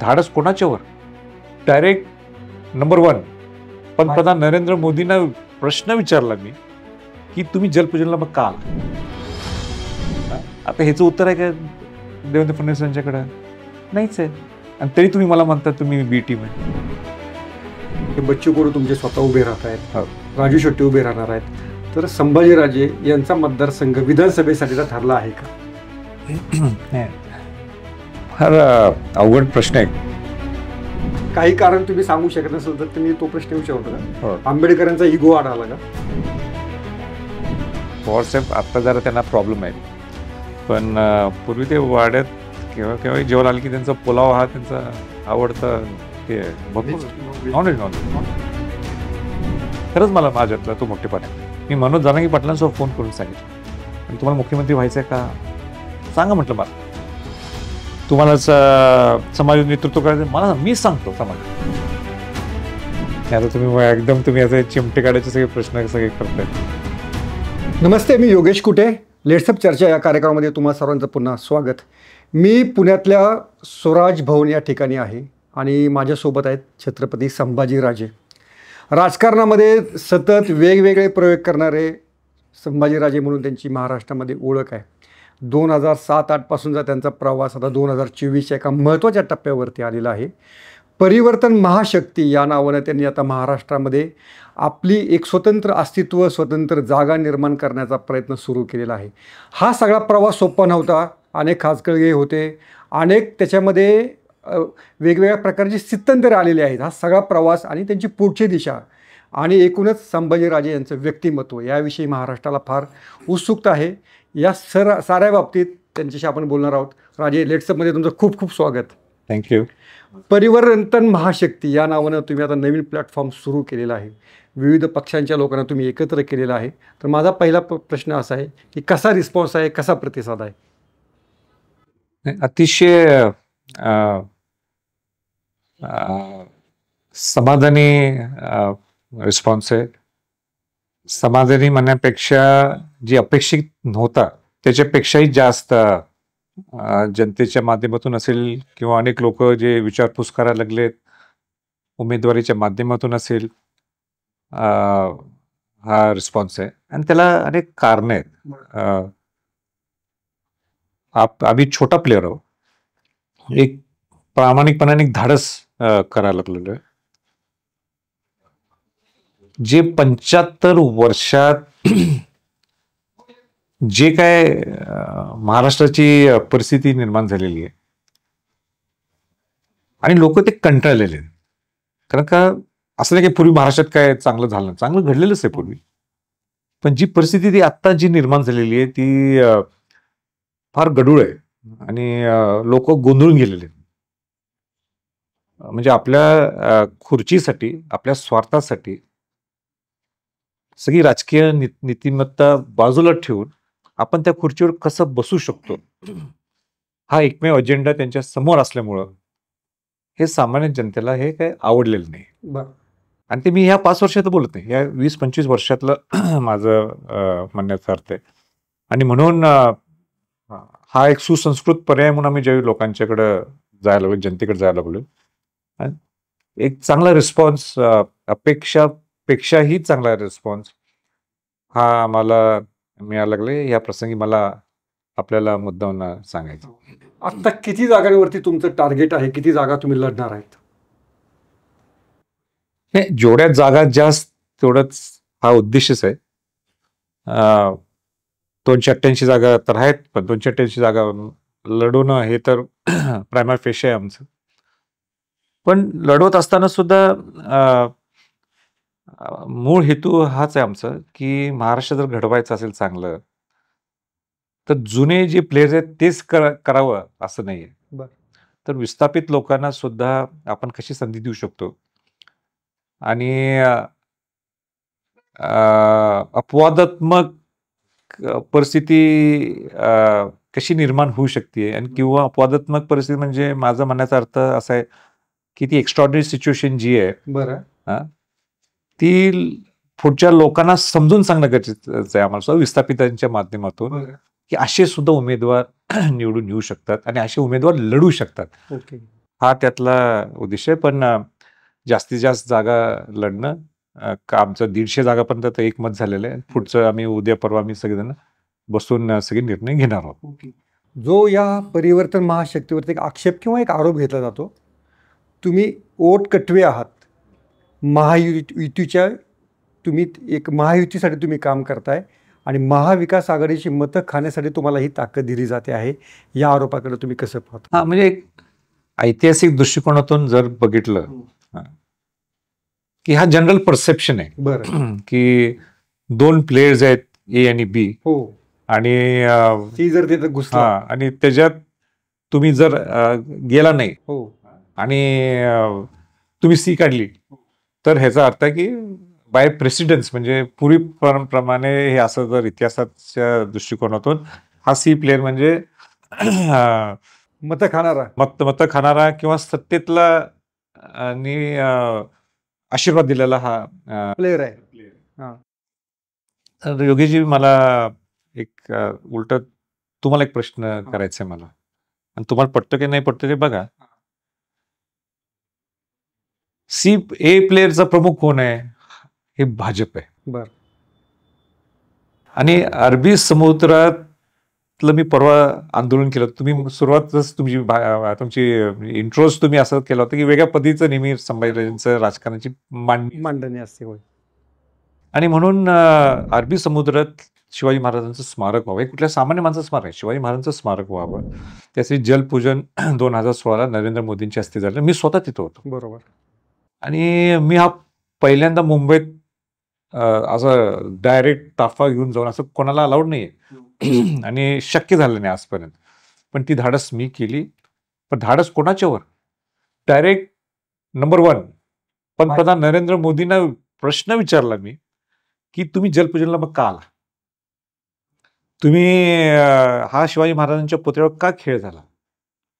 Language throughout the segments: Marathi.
धाडस कोणाच्यावर डायरेक्ट नंबर वन पंतप्रधान नरेंद्र मोदींना प्रश्न विचारला मी की तुम्ही जलपूजनला मग का आता ह्याचं उत्तर आहे का देवेंद्र फडणवीस यांच्याकडं नाहीच आहे आणि तरी तुम्ही मला म्हणता तुम्ही बी टीम आहे हे बच्चू कोरू तुमचे स्वतः उभे राहत आहेत हो. राजू शेट्टी उभे राहणार आहेत तर संभाजीराजे यांचा मतदारसंघ विधानसभेसाठीचा ठरला आहे का फार अवघड प्रश्न आहे काही कारण तुम्ही सांगू शकत नसल तर तुम्ही तो प्रश्न विचारतो हो. का आंबेडकरांचा इगो आड आला का व्हॉट्सअप आता जरा त्यांना प्रॉब्लेम आहे पण पूर्वी ते वाड्यात केव्हा केव्हा जेवण आलं की त्यांचा पुलाव हा त्यांचा आवडता ते नॉनव्हेज नॉनव्हेज खरंच मला माझ्यातला तो मोठेपण आहे मी मनोज जानागी पाटलांसोबत फोन करून सांगितलं आणि तुम्हाला मुख्यमंत्री व्हायचं आहे का सांगा म्हटलं मला तुम्हालाच समाज नेतृत्व करायचं मला मी सांगतो समाज आता तुम्ही एकदम तुम्ही असे चिमटे काढायचे सगळे प्रश्न सगळे करताय नमस्ते मी योगेश कुटे लेट्सअप चर्चा या कार्यक्रमामध्ये तुम्हा सर्वांचं पुन्हा स्वागत मी पुण्यातल्या स्वराज भवन या ठिकाणी आहे आणि माझ्यासोबत आहेत छत्रपती संभाजीराजे राजकारणामध्ये सतत वेगवेगळे प्रयोग करणारे संभाजीराजे म्हणून त्यांची महाराष्ट्रामध्ये ओळख आहे दोन हजार सात आठपासूनचा त्यांचा प्रवास आता दोन हजार चोवीसच्या एका महत्त्वाच्या टप्प्यावरती आलेला आहे परिवर्तन महाशक्ती या नावानं त्यांनी आता महाराष्ट्रामध्ये आपली एक स्वतंत्र अस्तित्व स्वतंत्र जागा निर्माण करण्याचा प्रयत्न सुरू केलेला आहे हा सगळा प्रवास सोपा नव्हता अनेक खाजकळगे होते अनेक त्याच्यामध्ये वेगवेगळ्या प्रकारची स्थित्यंतरे आलेली आहेत हा सगळा प्रवास आणि त्यांची पुढची दिशा आणि एकूणच संभाजीराजे यांचं व्यक्तिमत्व याविषयी महाराष्ट्राला फार उत्सुकता आहे या सर साऱ्या बाबतीत त्यांच्याशी आपण बोलणार आहोत राजे लेट्सअपमध्ये तुमचं खूप खूप स्वागत थँक्यू परिवर्तन महाशक्ती या नावानं तुम्ही आता नवीन प्लॅटफॉर्म सुरू केलेला आहे विविध पक्षांच्या लोकांना तुम्ही एकत्र केलेलं आहे तर माझा पहिला प्रश्न असा आहे की कसा रिस्पॉन्स आहे कसा प्रतिसाद आहे अतिशय समाधानी रिस्पॉन्स आहे समाधानी म्हणण्यापेक्षा जी अपेक्षित नव्हता त्याच्यापेक्षाही जास्त जनतेच्या माध्यमातून असेल किंवा अनेक लोक जे विचारपूस करायला लागलेत उमेदवारीच्या माध्यमातून असेल हा रिस्पॉन्स आहे आणि त्याला अनेक कारणं आहेत आम्ही छोटा प्लेअर आहोत एक प्रामाणिकपणाने धाडस करायला लागलेलो आहे जे पंच्याहत्तर वर्षात जे काय महाराष्ट्राची परिस्थिती निर्माण झालेली आहे आणि लोक ते कंटाळलेले आहेत कारण का असं नाही की पूर्वी महाराष्ट्रात काय चांगलं झालं चांगलं घडलेलंच आहे पूर्वी पण जी परिस्थिती ती आत्ता जी निर्माण झालेली आहे ती फार गडूळ आहे आणि लोक गोंधळून गेलेले म्हणजे आपल्या खुर्चीसाठी आपल्या स्वार्थासाठी सगळी राजकीय नीतिमत्ता बाजूला ठेवून आपण त्या खुर्चीवर कसं बसू शकतो हा एकमेव अजेंडा त्यांच्या समोर असल्यामुळं हे सामान्य जनतेला हे काही आवडलेलं नाही आणि ते मी ह्या पाच वर्षात बोलत नाही या वीस पंचवीस वर्षातलं माझं म्हणण्याचा अर्थ आहे आणि म्हणून हा एक सुसंस्कृत पर्याय म्हणून आम्ही ज्यावेळी लोकांच्याकडं जायला लागलो जनतेकडे जायला लागलो एक चांगला रिस्पॉन्स अपेक्षा पेक्षाही चांगला रिस्पॉन्स हा आम्हाला मिळायला लागले या प्रसंगी मला आपल्याला मुद्दा सांगायचं आता किती जागांवरती तुमचं टार्गेट आहे किती जागा तुम्ही लढणार आहेत नाही जेवढ्या जागा जास्त तेवढंच हा उद्देशच आहे दोनशे अठ्ठ्याऐंशी जागा तर आहेत पण दोनशे अठ्ठ्याऐंशी जागा लढवणं हे तर प्रायमर फेश आहे आमचं पण लढवत असताना सुद्धा मूळ हेतू हाच आहे आमचा की महाराष्ट्र जर घडवायचं असेल चांगलं तर जुने जे प्लेयर्स आहेत तेच करावं असं नाही आहे तर विस्थापित लोकांना सुद्धा आपण कशी संधी देऊ शकतो आणि अपवादात्मक परिस्थिती कशी निर्माण होऊ शकते आणि किंवा अपवादात्मक परिस्थिती म्हणजे माझा म्हणण्याचा अर्थ असा आहे की ती एक्स्ट्रॉर्डनरी सिच्युएशन जी आहे बरं ती पुढच्या लोकांना समजून सांगणं गरजेचं आहे आम्हाला विस्थापितांच्या माध्यमातून की असे सुद्धा उमेदवार निवडून येऊ शकतात आणि असे उमेदवार लढू शकतात हा त्यातला उद्देश आहे पण जास्तीत जास्त जागा लढणं का आमचं दीडशे जागापर्यंत तर एकमत झालेलं आहे पुढचं आम्ही उद्या परवा आम्ही सगळेजण बसून सगळे निर्णय घेणार आहोत जो या परिवर्तन महाशक्तीवरती एक आक्षेप किंवा एक आरोप घेतला जातो तुम्ही ओट कटवे आहात महायुती युतीच्या तुम्ही एक महायुतीसाठी तुम्ही काम करताय आणि महाविकास आघाडीची मतं खाण्यासाठी तुम्हाला ही ताकद दिली जाते आहे या आरोपाकडे तुम्ही कसं पाहता हा म्हणजे एक ऐतिहासिक दृष्टिकोनातून जर बघितलं हो. की हा जनरल परसेप्शन आहे बर की दोन प्लेयर्स आहेत ए आणि बी हो आणि जर घुसला आणि त्याच्यात तुम्ही जर गेला नाही हो आणि तुम्ही सी काढली तर ह्याचा अर्थ आहे की बाय प्रेसिडेन्स म्हणजे पूर्वी प्रमाणे हे असं जर इतिहासाच्या दृष्टिकोनातून हा सी प्लेअर म्हणजे मत खाणारा मत मत खाणारा किंवा सत्तेतला आणि आशीर्वाद दिलेला हा प्लेअर आहे तर योगीजी मला एक उलट तुम्हाला एक प्रश्न करायचा आहे मला आणि तुम्हाला पटतो की नाही पटतो ते बघा सी ए प्लेअरचा प्रमुख कोण आहे हे भाजप आहे बर आणि अरबी समुद्रातलं मी परवा आंदोलन केलं तुम्ही सुरुवातच तुमची तुमची इंट्रोज तुम्ही असं केला होता की वेगळ्या पद्धतीचं नेहमी संभाजीराजांचं राजकारणाची मांडणी मांडणी असते होय आणि म्हणून अरबी समुद्रात शिवाजी महाराजांचं स्मारक व्हावं कुठल्या सामान्य माणसाचं स्मारक आहे शिवाजी महाराजांचं स्मारक व्हावं त्यासाठी जलपूजन दोन हजार सोळाला नरेंद्र मोदींच्या हस्ते झालं मी स्वतः तिथं होतो बरोबर आणि मी हा पहिल्यांदा मुंबईत असं डायरेक्ट ताफा घेऊन जाऊन असं कोणाला अलाउड नाही आणि शक्य झालं नाही आजपर्यंत पण ती धाडस मी केली पण धाडस कोणाच्यावर डायरेक्ट नंबर वन पंतप्रधान नरेंद्र मोदींना प्रश्न विचारला मी की तुम्ही जलपूजनला मग का आला तुम्ही हा शिवाजी महाराजांच्या पुतळ्यावर का खेळ झाला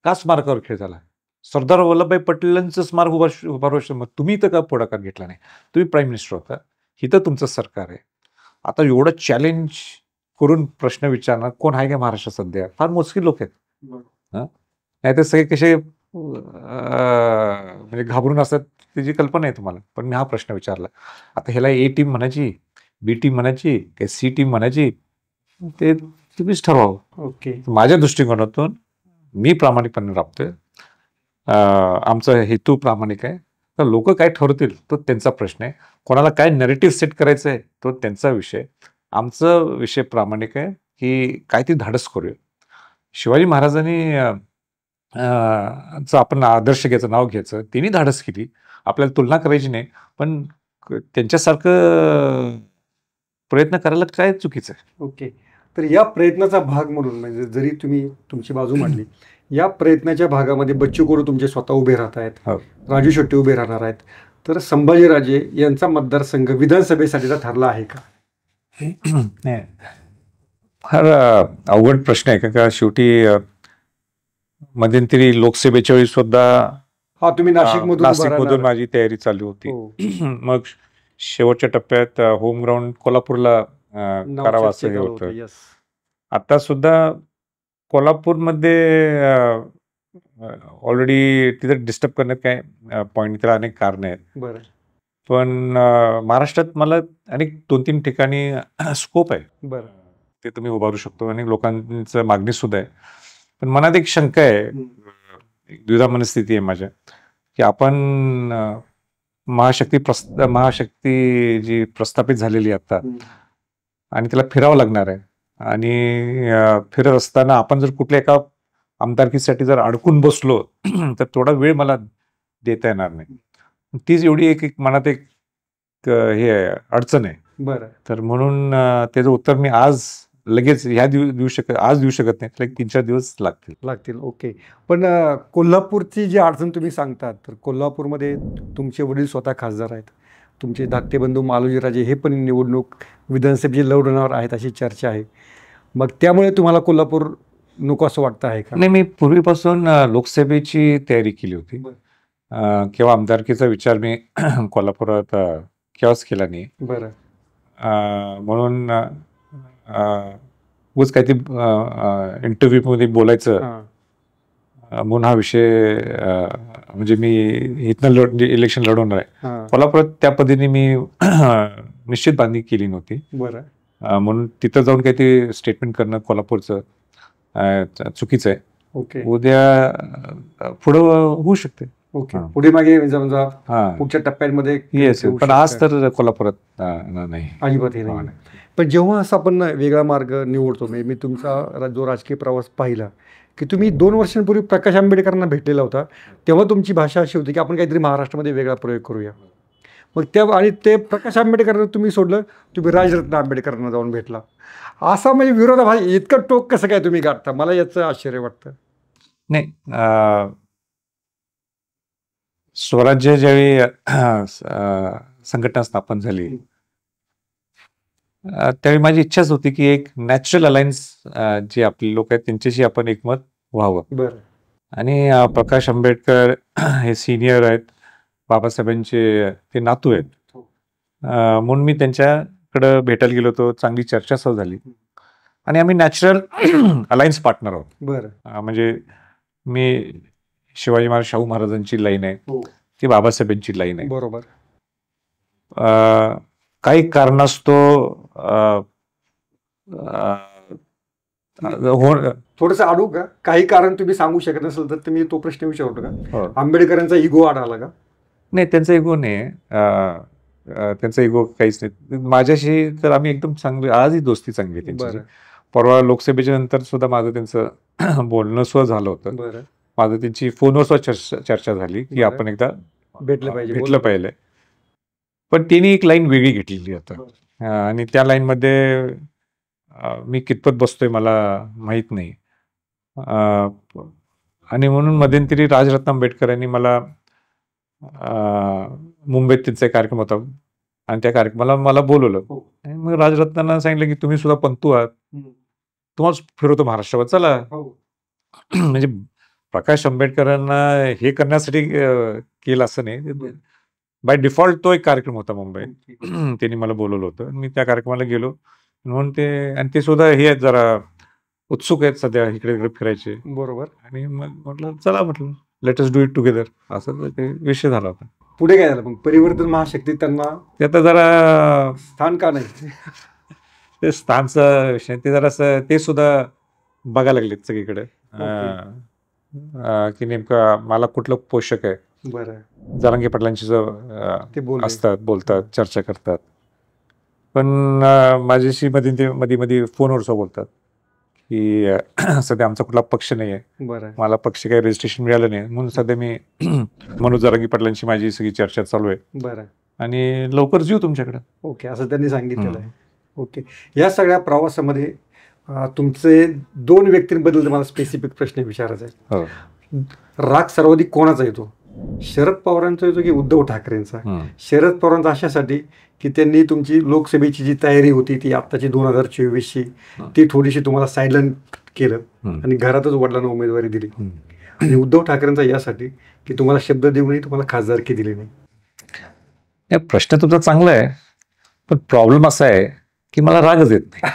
का स्मारकावर खेळ झाला सरदार वल्लभभाई पटेलांचं स्मारक उभार शकतो तुम्ही तर का पुढाकार घेतला नाही तुम्ही प्राईम मिनिस्टर होता ही तर तुमचं सरकार आहे आता एवढं चॅलेंज करून प्रश्न विचारणार कोण आहे का महाराष्ट्र सध्या फार मोजकी लोक आहेत नाही तर सगळे कसे म्हणजे घाबरून असतात त्याची कल्पना आहे तुम्हाला पण मी हा प्रश्न विचारला आता ह्याला ए टीम म्हणायची बी टीम म्हणायची काय सी टीम म्हणायची ते तुम्हीच ठरवावं ओके माझ्या दृष्टिकोनातून मी प्रामाणिकपणे राबतोय आमचा हेतू प्रामाणिक आहे तर लोक काय ठरवतील तो त्यांचा प्रश्न आहे कोणाला काय नरेटिव्ह सेट करायचं आहे तो त्यांचा विषय आमचा विषय प्रामाणिक आहे की काय ती धाडस करूया शिवाजी महाराजांनी आपण आदर्श घ्यायचं नाव घ्यायचं त्यांनी धाडस केली आपल्याला तुलना करायची नाही पण त्यांच्यासारखं प्रयत्न करायला काय चुकीचं आहे ओके तर या प्रयत्नाचा भाग म्हणून म्हणजे जरी तुम्ही तुमची बाजू मांडली या प्रयत्नाच्या भागामध्ये बच्चू कोरू तुमचे स्वतः उभे राहत आहेत हो. राजू शेट्टी उभे राहणार आहेत तर संभाजीराजे यांचा मतदारसंघ विधानसभेसाठी ठरला आहे का फार अवघड प्रश्न आहे का शेवटी मध्यंतरी लोकसभेच्या वेळी सुद्धा हा तुम्ही नाशिकमधून नाशिकमधून माझी तयारी चालू होती हो. मग शेवटच्या टप्प्यात होम ग्राउंड कोल्हापूरला करावा असं होत आता सुद्धा कोल्हापूरमध्ये ऑलरेडी तिथे डिस्टर्ब करण्यात काय पॉईंट त्याला अनेक कारण आहेत पण महाराष्ट्रात मला अनेक दोन तीन ठिकाणी स्कोप आहे बरं ते तुम्ही उभारू शकतो आणि लोकांचं मागणी सुद्धा आहे पण मनात एक शंका आहे द्विधा मनस्थिती आहे माझ्या की आपण महाशक्ती प्रस्ता महाशक्ती जी प्रस्थापित झालेली आता आणि त्याला फिरावं लागणार आहे आणि फिरत असताना आपण जर कुठल्या एका आमदारकीसाठी जर अडकून बसलो तर थोडा वेळ मला देता येणार नाही तीच एवढी एक एक मनात एक हे अडचण आहे बरं तर म्हणून त्याचं उत्तर मी आज लगेच ह्या दिवस देऊ शकत आज देऊ शकत नाही तीन चार दिवस लागतील लागतील ओके पण कोल्हापूरची जी अडचण तुम्ही सांगतात तर कोल्हापूरमध्ये तुमचे वडील स्वतः खासदार आहेत तुमचे धाकटे बंधू मालोजीराजे हे पण निवडणूक विधानसभेची लढणार आहेत अशी चर्चा आहे मग त्यामुळे तुम्हाला कोल्हापूर नको असं वाटतं आहे का नाही मी पूर्वीपासून लोकसभेची तयारी केली होती किंवा आमदारकीचा विचार मी कोल्हापुरात केव्हाच केला नाही बरं म्हणून उच काहीतरी इंटरव्ह्यू मध्ये बोलायचं म्हणून हा विषय म्हणजे मी इथनं इलेक्शन लढवणार आहे कोल्हापुरात त्या पद्धतीने मी निश्चित बांधणी केली नव्हती बरं म्हणून तिथं जाऊन काहीतरी स्टेटमेंट करणं कोल्हापूरचं चुकीचं आहे ओके उद्या पुढं होऊ शकते ओके पुढे मागे म्हणजे समजा पुढच्या टप्प्यांमध्ये पण आज तर कोल्हापुरात नाही अजिबात हे नाही पण जेव्हा असं आपण वेगळा मार्ग निवडतो म्हणजे मी तुमचा जो राजकीय प्रवास पाहिला की तुम्ही दोन वर्षांपूर्वी प्रकाश आंबेडकरांना भेटलेला होता तेव्हा तुमची भाषा अशी होती की आपण काहीतरी महाराष्ट्रामध्ये वेगळा प्रयोग करूया मग त्या आणि ते प्रकाश आंबेडकरांना तुम्ही सोडलं तुम्ही राजरत्न आंबेडकरांना जाऊन भेटला असा म्हणजे विरोधाभास इतकं टोक कसं काय तुम्ही गाठता मला याचं आश्चर्य वाटतं नाही स्वराज्य ज्यावेळी संघटना स्थापन झाली त्यावेळी माझी इच्छाच होती की एक नॅचरल अलायन्स जे आपले लोक आहेत त्यांच्याशी आपण एकमत व्हावं आणि प्रकाश आंबेडकर हे सिनियर आहेत बाबासाहेबांचे ते नातू आहेत हो. म्हणून मी त्यांच्याकडं भेटायला गेलो होतो चांगली चर्चा सुद्धा झाली आणि आम्ही नॅचरल अलायन्स पार्टनर आहोत बरं म्हणजे मी शिवाजी महाराज शाहू महाराजांची लाईन आहे हो. ती बाबासाहेबांची लाईन आहे बरोबर काही कारणास्तव हो, थोडस आडू का काही कारण तुम्ही सांगू शकत नसेल तर तुम्ही तो प्रश्न विचारतो का आंबेडकरांचा इगो आढळला का नाही त्यांचा इगो नाही त्यांचा इगो काहीच नाही माझ्याशी तर आम्ही एकदम चांगली आजही दोस्ती चांगली त्यांची परवा लोकसभेच्या नंतर सुद्धा माझं त्यांचं बोलणं सुद्धा झालं होतं माझं त्यांची फोनवर सुद्धा चर्चा झाली की आपण एकदा भेटलं पाहिजे भेटलं पाहिजे पण तिने एक लाईन वेगळी घेतलेली आता आणि त्या मध्ये मी कितपत बसतोय मला माहित नाही आणि म्हणून मध्यंतरी राजरत्न यांनी मला मुंबईत त्यांचा कार्यक्रम होता आणि त्या कार्यक्रमाला मला बोलवलं हो. मग राजरत्नांना सांगितलं की तुम्ही सुद्धा पंतू आहात तुम्हाला फिरवतो महाराष्ट्रावर चला हो. म्हणजे प्रकाश आंबेडकरांना हे करण्यासाठी केलं असं नाही हो. बाय डिफॉल्ट तो एक कार्यक्रम होता मुंबईत त्यांनी मला बोलवलं होतं मी त्या कार्यक्रमाला गेलो म्हणून ते आणि ते सुद्धा हे आहेत जरा उत्सुक आहेत सध्या इकडे इकडे फिरायचे बरोबर आणि मग म्हटलं चला म्हटलं अस डू इट टुगेदर असं ते विषय झाला होता पुढे काय झालं मग परिवर्तन महाशक्ती त्यांना ते जरा स्थान का नाही ते स्थानचं विषय ते जरा ते सुद्धा बघायला लागलेत सगळीकडे की नेमकं मला कुठलं पोषक आहे बरं जालंगी पाटलांशी ते बोल असतात बोलतात चर्चा करतात पण माझ्याशी मध्ये मध्ये मध्ये फोनवर बोलतात की सध्या आमचा कुठला पक्ष नाही आहे मला पक्ष काही रजिस्ट्रेशन मिळालं नाही म्हणून सध्या मी मनोज जारंगी पाटलांशी माझी सगळी चर्चा चालू आहे बरं आणि लवकर येऊ तुमच्याकडे ओके असं त्यांनी सांगितलेलं आहे ओके या सगळ्या प्रवासामध्ये तुमचे दोन व्यक्तींबद्दल मला स्पेसिफिक प्रश्न विचारायचा आहे हो. राग सर्वाधिक कोणाचा येतो शरद पवारांचा येतो की उद्धव ठाकरेंचा शरद पवारांचा अशासाठी की त्यांनी तुमची लोकसभेची जी तयारी होती ती आत्ताची दोन हजार चोवीसची ती थोडीशी तुम्हाला सायलन केलं आणि घरातच वडिलांना उमेदवारी दिली आणि उद्धव ठाकरेंचा यासाठी की तुम्हाला शब्द देऊनही तुम्हाला खासदारकी दिली नाही प्रश्न तुमचा चांगला आहे पण प्रॉब्लेम असा आहे की मला रागच येत नाही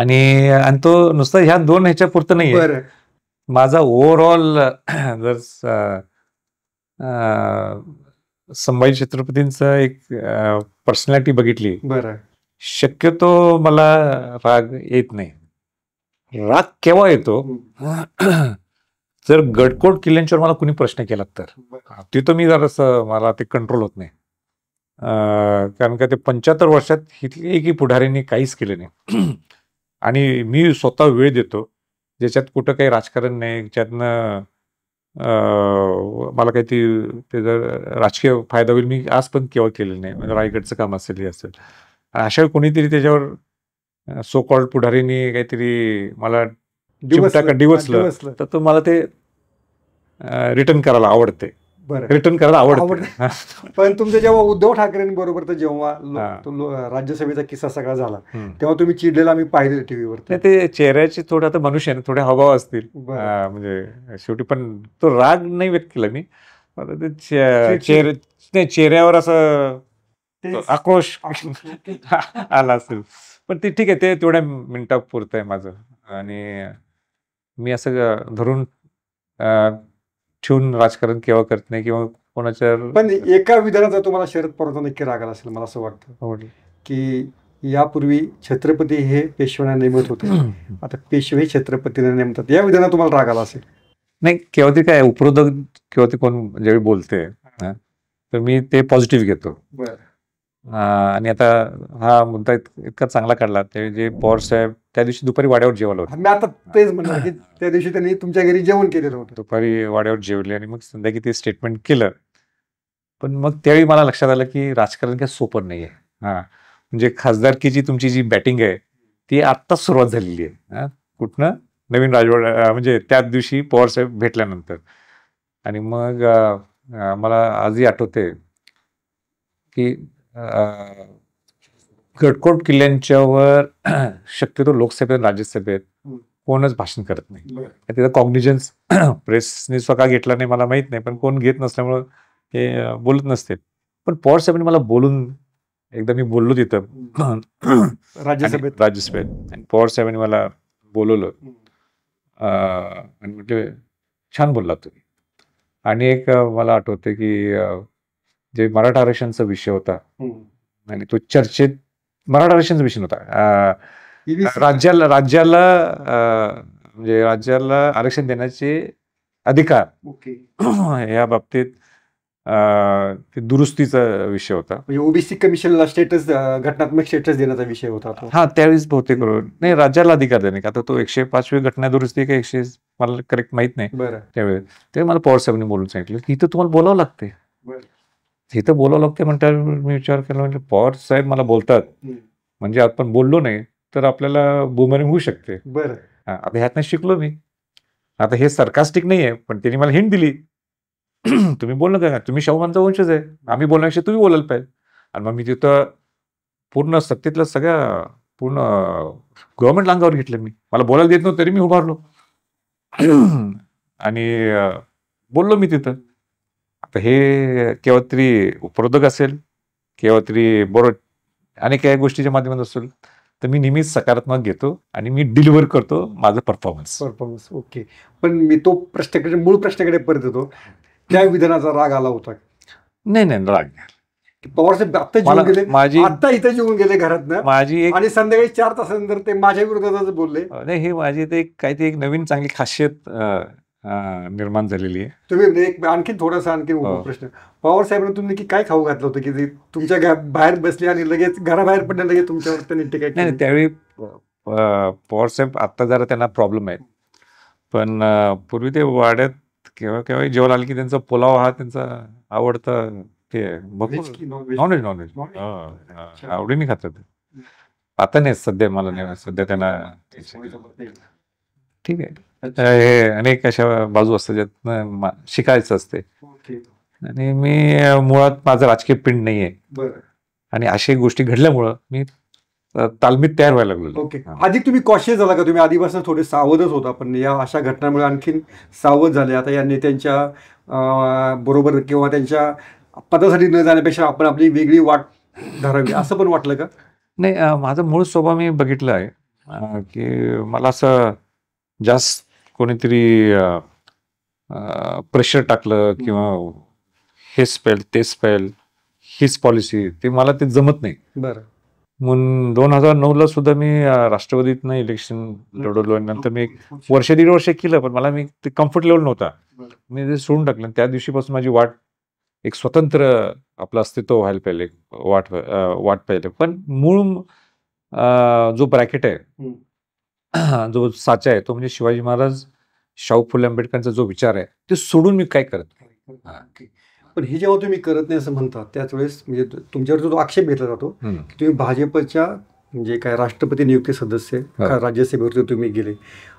आणि आणि तो नुसता ह्या दोन ह्याच्या पुरतं नाही माझा ओव्हरऑल जर संभाजी छत्रपतींचा एक पर्सनॅलिटी बघितली बर शक्यतो मला राग येत नाही राग केव्हा येतो जर गडकोट किल्ल्यांच्यावर मला कुणी प्रश्न केला तर तिथं मी जरासं मला ते कंट्रोल होत नाही कारण का ते पंच्याहत्तर वर्षात इथली एकही पुढाऱ्यांनी काहीच केलं नाही आणि मी स्वतः वेळ देतो ज्याच्यात कुठं काही राजकारण नाही ज्यातनं मला काही ते जर राजकीय फायदा होईल मी आज पण केव्हा केलेलं नाही म्हणजे रायगडचं काम असेल हे असेल अशा कोणीतरी त्याच्यावर सो कॉल्ड पुढारीने काहीतरी मला डिवचलं तर मला ते रिटर्न करायला आवडते बरं रिटर्न करायला आवड पण तुमचं जेव्हा उद्धव ठाकरेंबरोबर तर जेव्हा राज्यसभेचा किस्सा सगळा झाला तेव्हा तुम्ही चिडलेला आम्ही पाहिले टीव्हीवर ते चेहऱ्याचे थोडं आता मनुष्य थोडे हावभाव असतील म्हणजे शेवटी पण तो राग नाही व्यक्त केला मी ते चेहऱ्यावर असं आक्रोश आला असेल पण ते ठीक आहे ते तेवढ्या मिनिटापुरतं आहे माझं आणि मी असं धरून ठेवून राजकारण केव्हा करत नाही किंवा कोणाच्या पण एका विधानाचा तुम्हाला शरद पवारांचा नक्की रागाला असेल मला असं वाटतं की यापूर्वी छत्रपती हे पेशव्यांना नेमत होते आता पेशवे हे नेमतात या विधानात तुम्हाला राग आला असेल नाही केव्हा ते काय उपरोधक किंवा ते कोण ज्यावेळी बोलते तर मी ते पॉझिटिव्ह घेतो आणि आता हा मुद्दा इतका चांगला काढला ते जे पवार साहेब त्या दिवशी दुपारी वाड्यावर जेवलो होतं मी आता तेच म्हणलं की म्हणजे त्या दिवशी त्यांनी तुमच्या घरी जेवण केलेलं होतं दुपारी वाड्यावर जेवले आणि मग संध्याकाळी ते स्टेटमेंट केलं पण मग त्यावेळी मला लक्षात आलं की राजकारण काय सोपं नाही आहे हा म्हणजे जी तुमची जी बॅटिंग आहे ती आत्ताच सुरुवात झालेली आहे कुठनं नवीन राजवाडा म्हणजे त्याच दिवशी पवार साहेब भेटल्यानंतर आणि मग मला आजही आठवते की गडकोट किल्ल्यांच्यावर शक्यतो लोकसभेत राज्यसभेत कोणच भाषण करत नाही तिथं कॉग्निजन्स प्रेसने स्वतः घेतला नाही मला माहित नाही पण कोण घेत नसल्यामुळं हे बोलत नसते पण पॉवर साहेबांनी मला बोलून एकदा मी बोललो तिथं राज्यसभेत राज्यसभेत आणि पवार साहेबांनी मला बोलवलं आणि म्हटले छान बोलला तुम्ही आणि एक मला आठवते की जे मराठा आरक्षणचा विषय होता आणि तो चर्चेत मराठा आरक्षण विषय होता राज्याला राज्याला म्हणजे राज्याला आरक्षण देण्याचे अधिकार या बाबतीत दुरुस्तीचा विषय होता म्हणजे ओबीसी कमिशनला स्टेटस घटनात्मक स्टेटस देण्याचा विषय होता हा त्यावेळेस बहुतेक नाही राज्याला अधिकार देणे का आता तो एकशे पाचवी घटना दुरुस्ती का एकशे मला करेक्ट माहित नाही त्यावेळेस ते मला पवार साहेबांनी बोलून सांगितलं की इथं तुम्हाला बोलावं लागते तिथं बोलावं लागते म्हणतात मी विचार केला म्हणजे पवार साहेब मला बोलतात म्हणजे आपण बोललो नाही तर आपल्याला बुमरिंग होऊ शकते बरं आता ह्यातनं शिकलो मी आता हे सरकास्टिक नाही आहे पण त्यांनी मला हिंट दिली तुम्ही बोलणं का तुम्ही शाहूमानचा वंशच आहे आम्ही बोलण्यापेक्षा तुम्ही बोलायला पाहिजे आणि मग मी तिथं पूर्ण सत्तेतल्या सगळ्या पूर्ण गव्हर्नमेंट लांगावर घेतलं मी मला बोलायला देत नव्हतं तरी मी उभारलो आणि बोललो मी तिथं हे केव्हा तरी उपरोधक असेल केव्हा तरी बरोबर आणि काही गोष्टीच्या माध्यमात असेल तर मी नेहमीच सकारात्मक घेतो आणि मी डिलिव्हर करतो माझा परफॉर्मन्स परफॉर्मन्स ओके पण मी तो प्रश्नाकडे मूळ प्रश्नाकडे परत येतो त्या विधानाचा राग आला होता नाही नाही राग नाही साहेब आता गेले माझी आता इथे जेवून गेले घरात माझी आणि संध्याकाळी चार तासानंतर ते माझ्या विरोधात बोलले नाही हे माझी ते काहीतरी एक नवीन चांगली खासियत निर्माण झालेली आहे तुम्ही म्हणजे एक आणखी थोडासा आणखी हो. प्रश्न पवार साहेबांना तुम्ही की काय खाऊ घातलं होतं की तुमच्या बाहेर बसले आणि लगेच घराबाहेर पडले लगेच तुमच्यावर त्यांनी टीका नाही त्यावेळी पवार साहेब आत्ता जरा त्यांना प्रॉब्लेम आहेत पण पूर्वी ते वाड्यात केव्हा केव्हा जेवण आलं की त्यांचा पुलाव हा त्यांचा आवडता ते नॉनव्हेज नॉनव्हेज मी खातात आता नाही सध्या मला सध्या त्यांना ठीक आहे हे अनेक अशा बाजू असतात ज्यात शिकायचं असते आणि मी मुळात माझं राजकीय पिंड नाहीये आणि अशा गोष्टी घडल्यामुळं मी तालमीत तयार व्हायला लागलो ओके तुम्ही कॉशियस झाला का तुम्ही आधीपासून थोडे सावधच होता पण या अशा घटनांमुळे आणखीन सावध झाले आता या नेत्यांच्या बरोबर किंवा त्यांच्या पदासाठी न जाण्यापेक्षा आपण आपली वेगळी वाट धरावी असं पण वाटलं का नाही माझा मूळ स्वभाव मी बघितलं आहे की मला असं जास्त कोणीतरी प्रेशर टाकलं किंवा हे स्पेल ते स्पेल हीच पॉलिसी ते मला ते जमत नाही बरं म्हणून दोन हजार नऊ ला सुद्धा मी राष्ट्रवादीतनं इलेक्शन लढवलो नंतर मी वर्ष दीड वर्ष केलं पण मला मी ते कम्फर्ट लेवल नव्हता मी ते सोडून टाकलं त्या दिवशीपासून माझी वाट एक स्वतंत्र आपलं अस्तित्व व्हायला पाहिजे वाट वाट पाहिजे पण मूळ जो ब्रॅकेट आहे जो साचा आहे तो म्हणजे शिवाजी महाराज शाहू फुले आंबेडकरांचा जो विचार आहे ते सोडून मी काय करत नाही पण हे जेव्हा तुम्ही करत नाही असं म्हणतात त्याच वेळेस म्हणजे तुमच्यावर जो आक्षेप घेतला जातो की तुम्ही भाजपच्या म्हणजे काय राष्ट्रपती नियुक्ती सदस्य हो. राज्यसभेवर तुम्ही गेले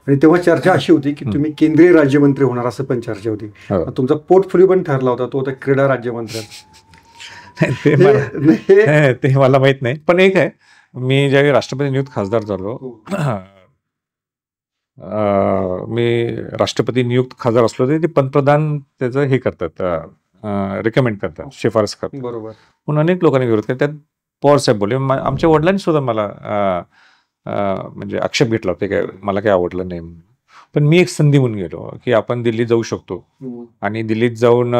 आणि तेव्हा चर्चा अशी होती की तुम्ही केंद्रीय राज्यमंत्री होणार असं पण चर्चा होती हो. तुमचा पोर्टफोलिओ पण ठरला होता तो होता क्रीडा राज्यमंत्री ते मला माहित नाही पण एक आहे मी ज्यावेळी राष्ट्रपती नियुक्त खासदार झालो हो. मी राष्ट्रपती नियुक्त खासदार असलो ते पंतप्रधान त्याचं हे करतात रिकमेंड करतात शिफारस करतात बरोबर म्हणून अनेक लोकांनी विरोध केला त्यात पवार साहेब बोलले आमच्या वडिलांनी सुद्धा मला म्हणजे आक्षेप घेतला होता काय मला काही आवडलं नाही पण मी एक संधी म्हणून गेलो की आपण दिल्लीत जाऊ शकतो आणि दिल्लीत जाऊन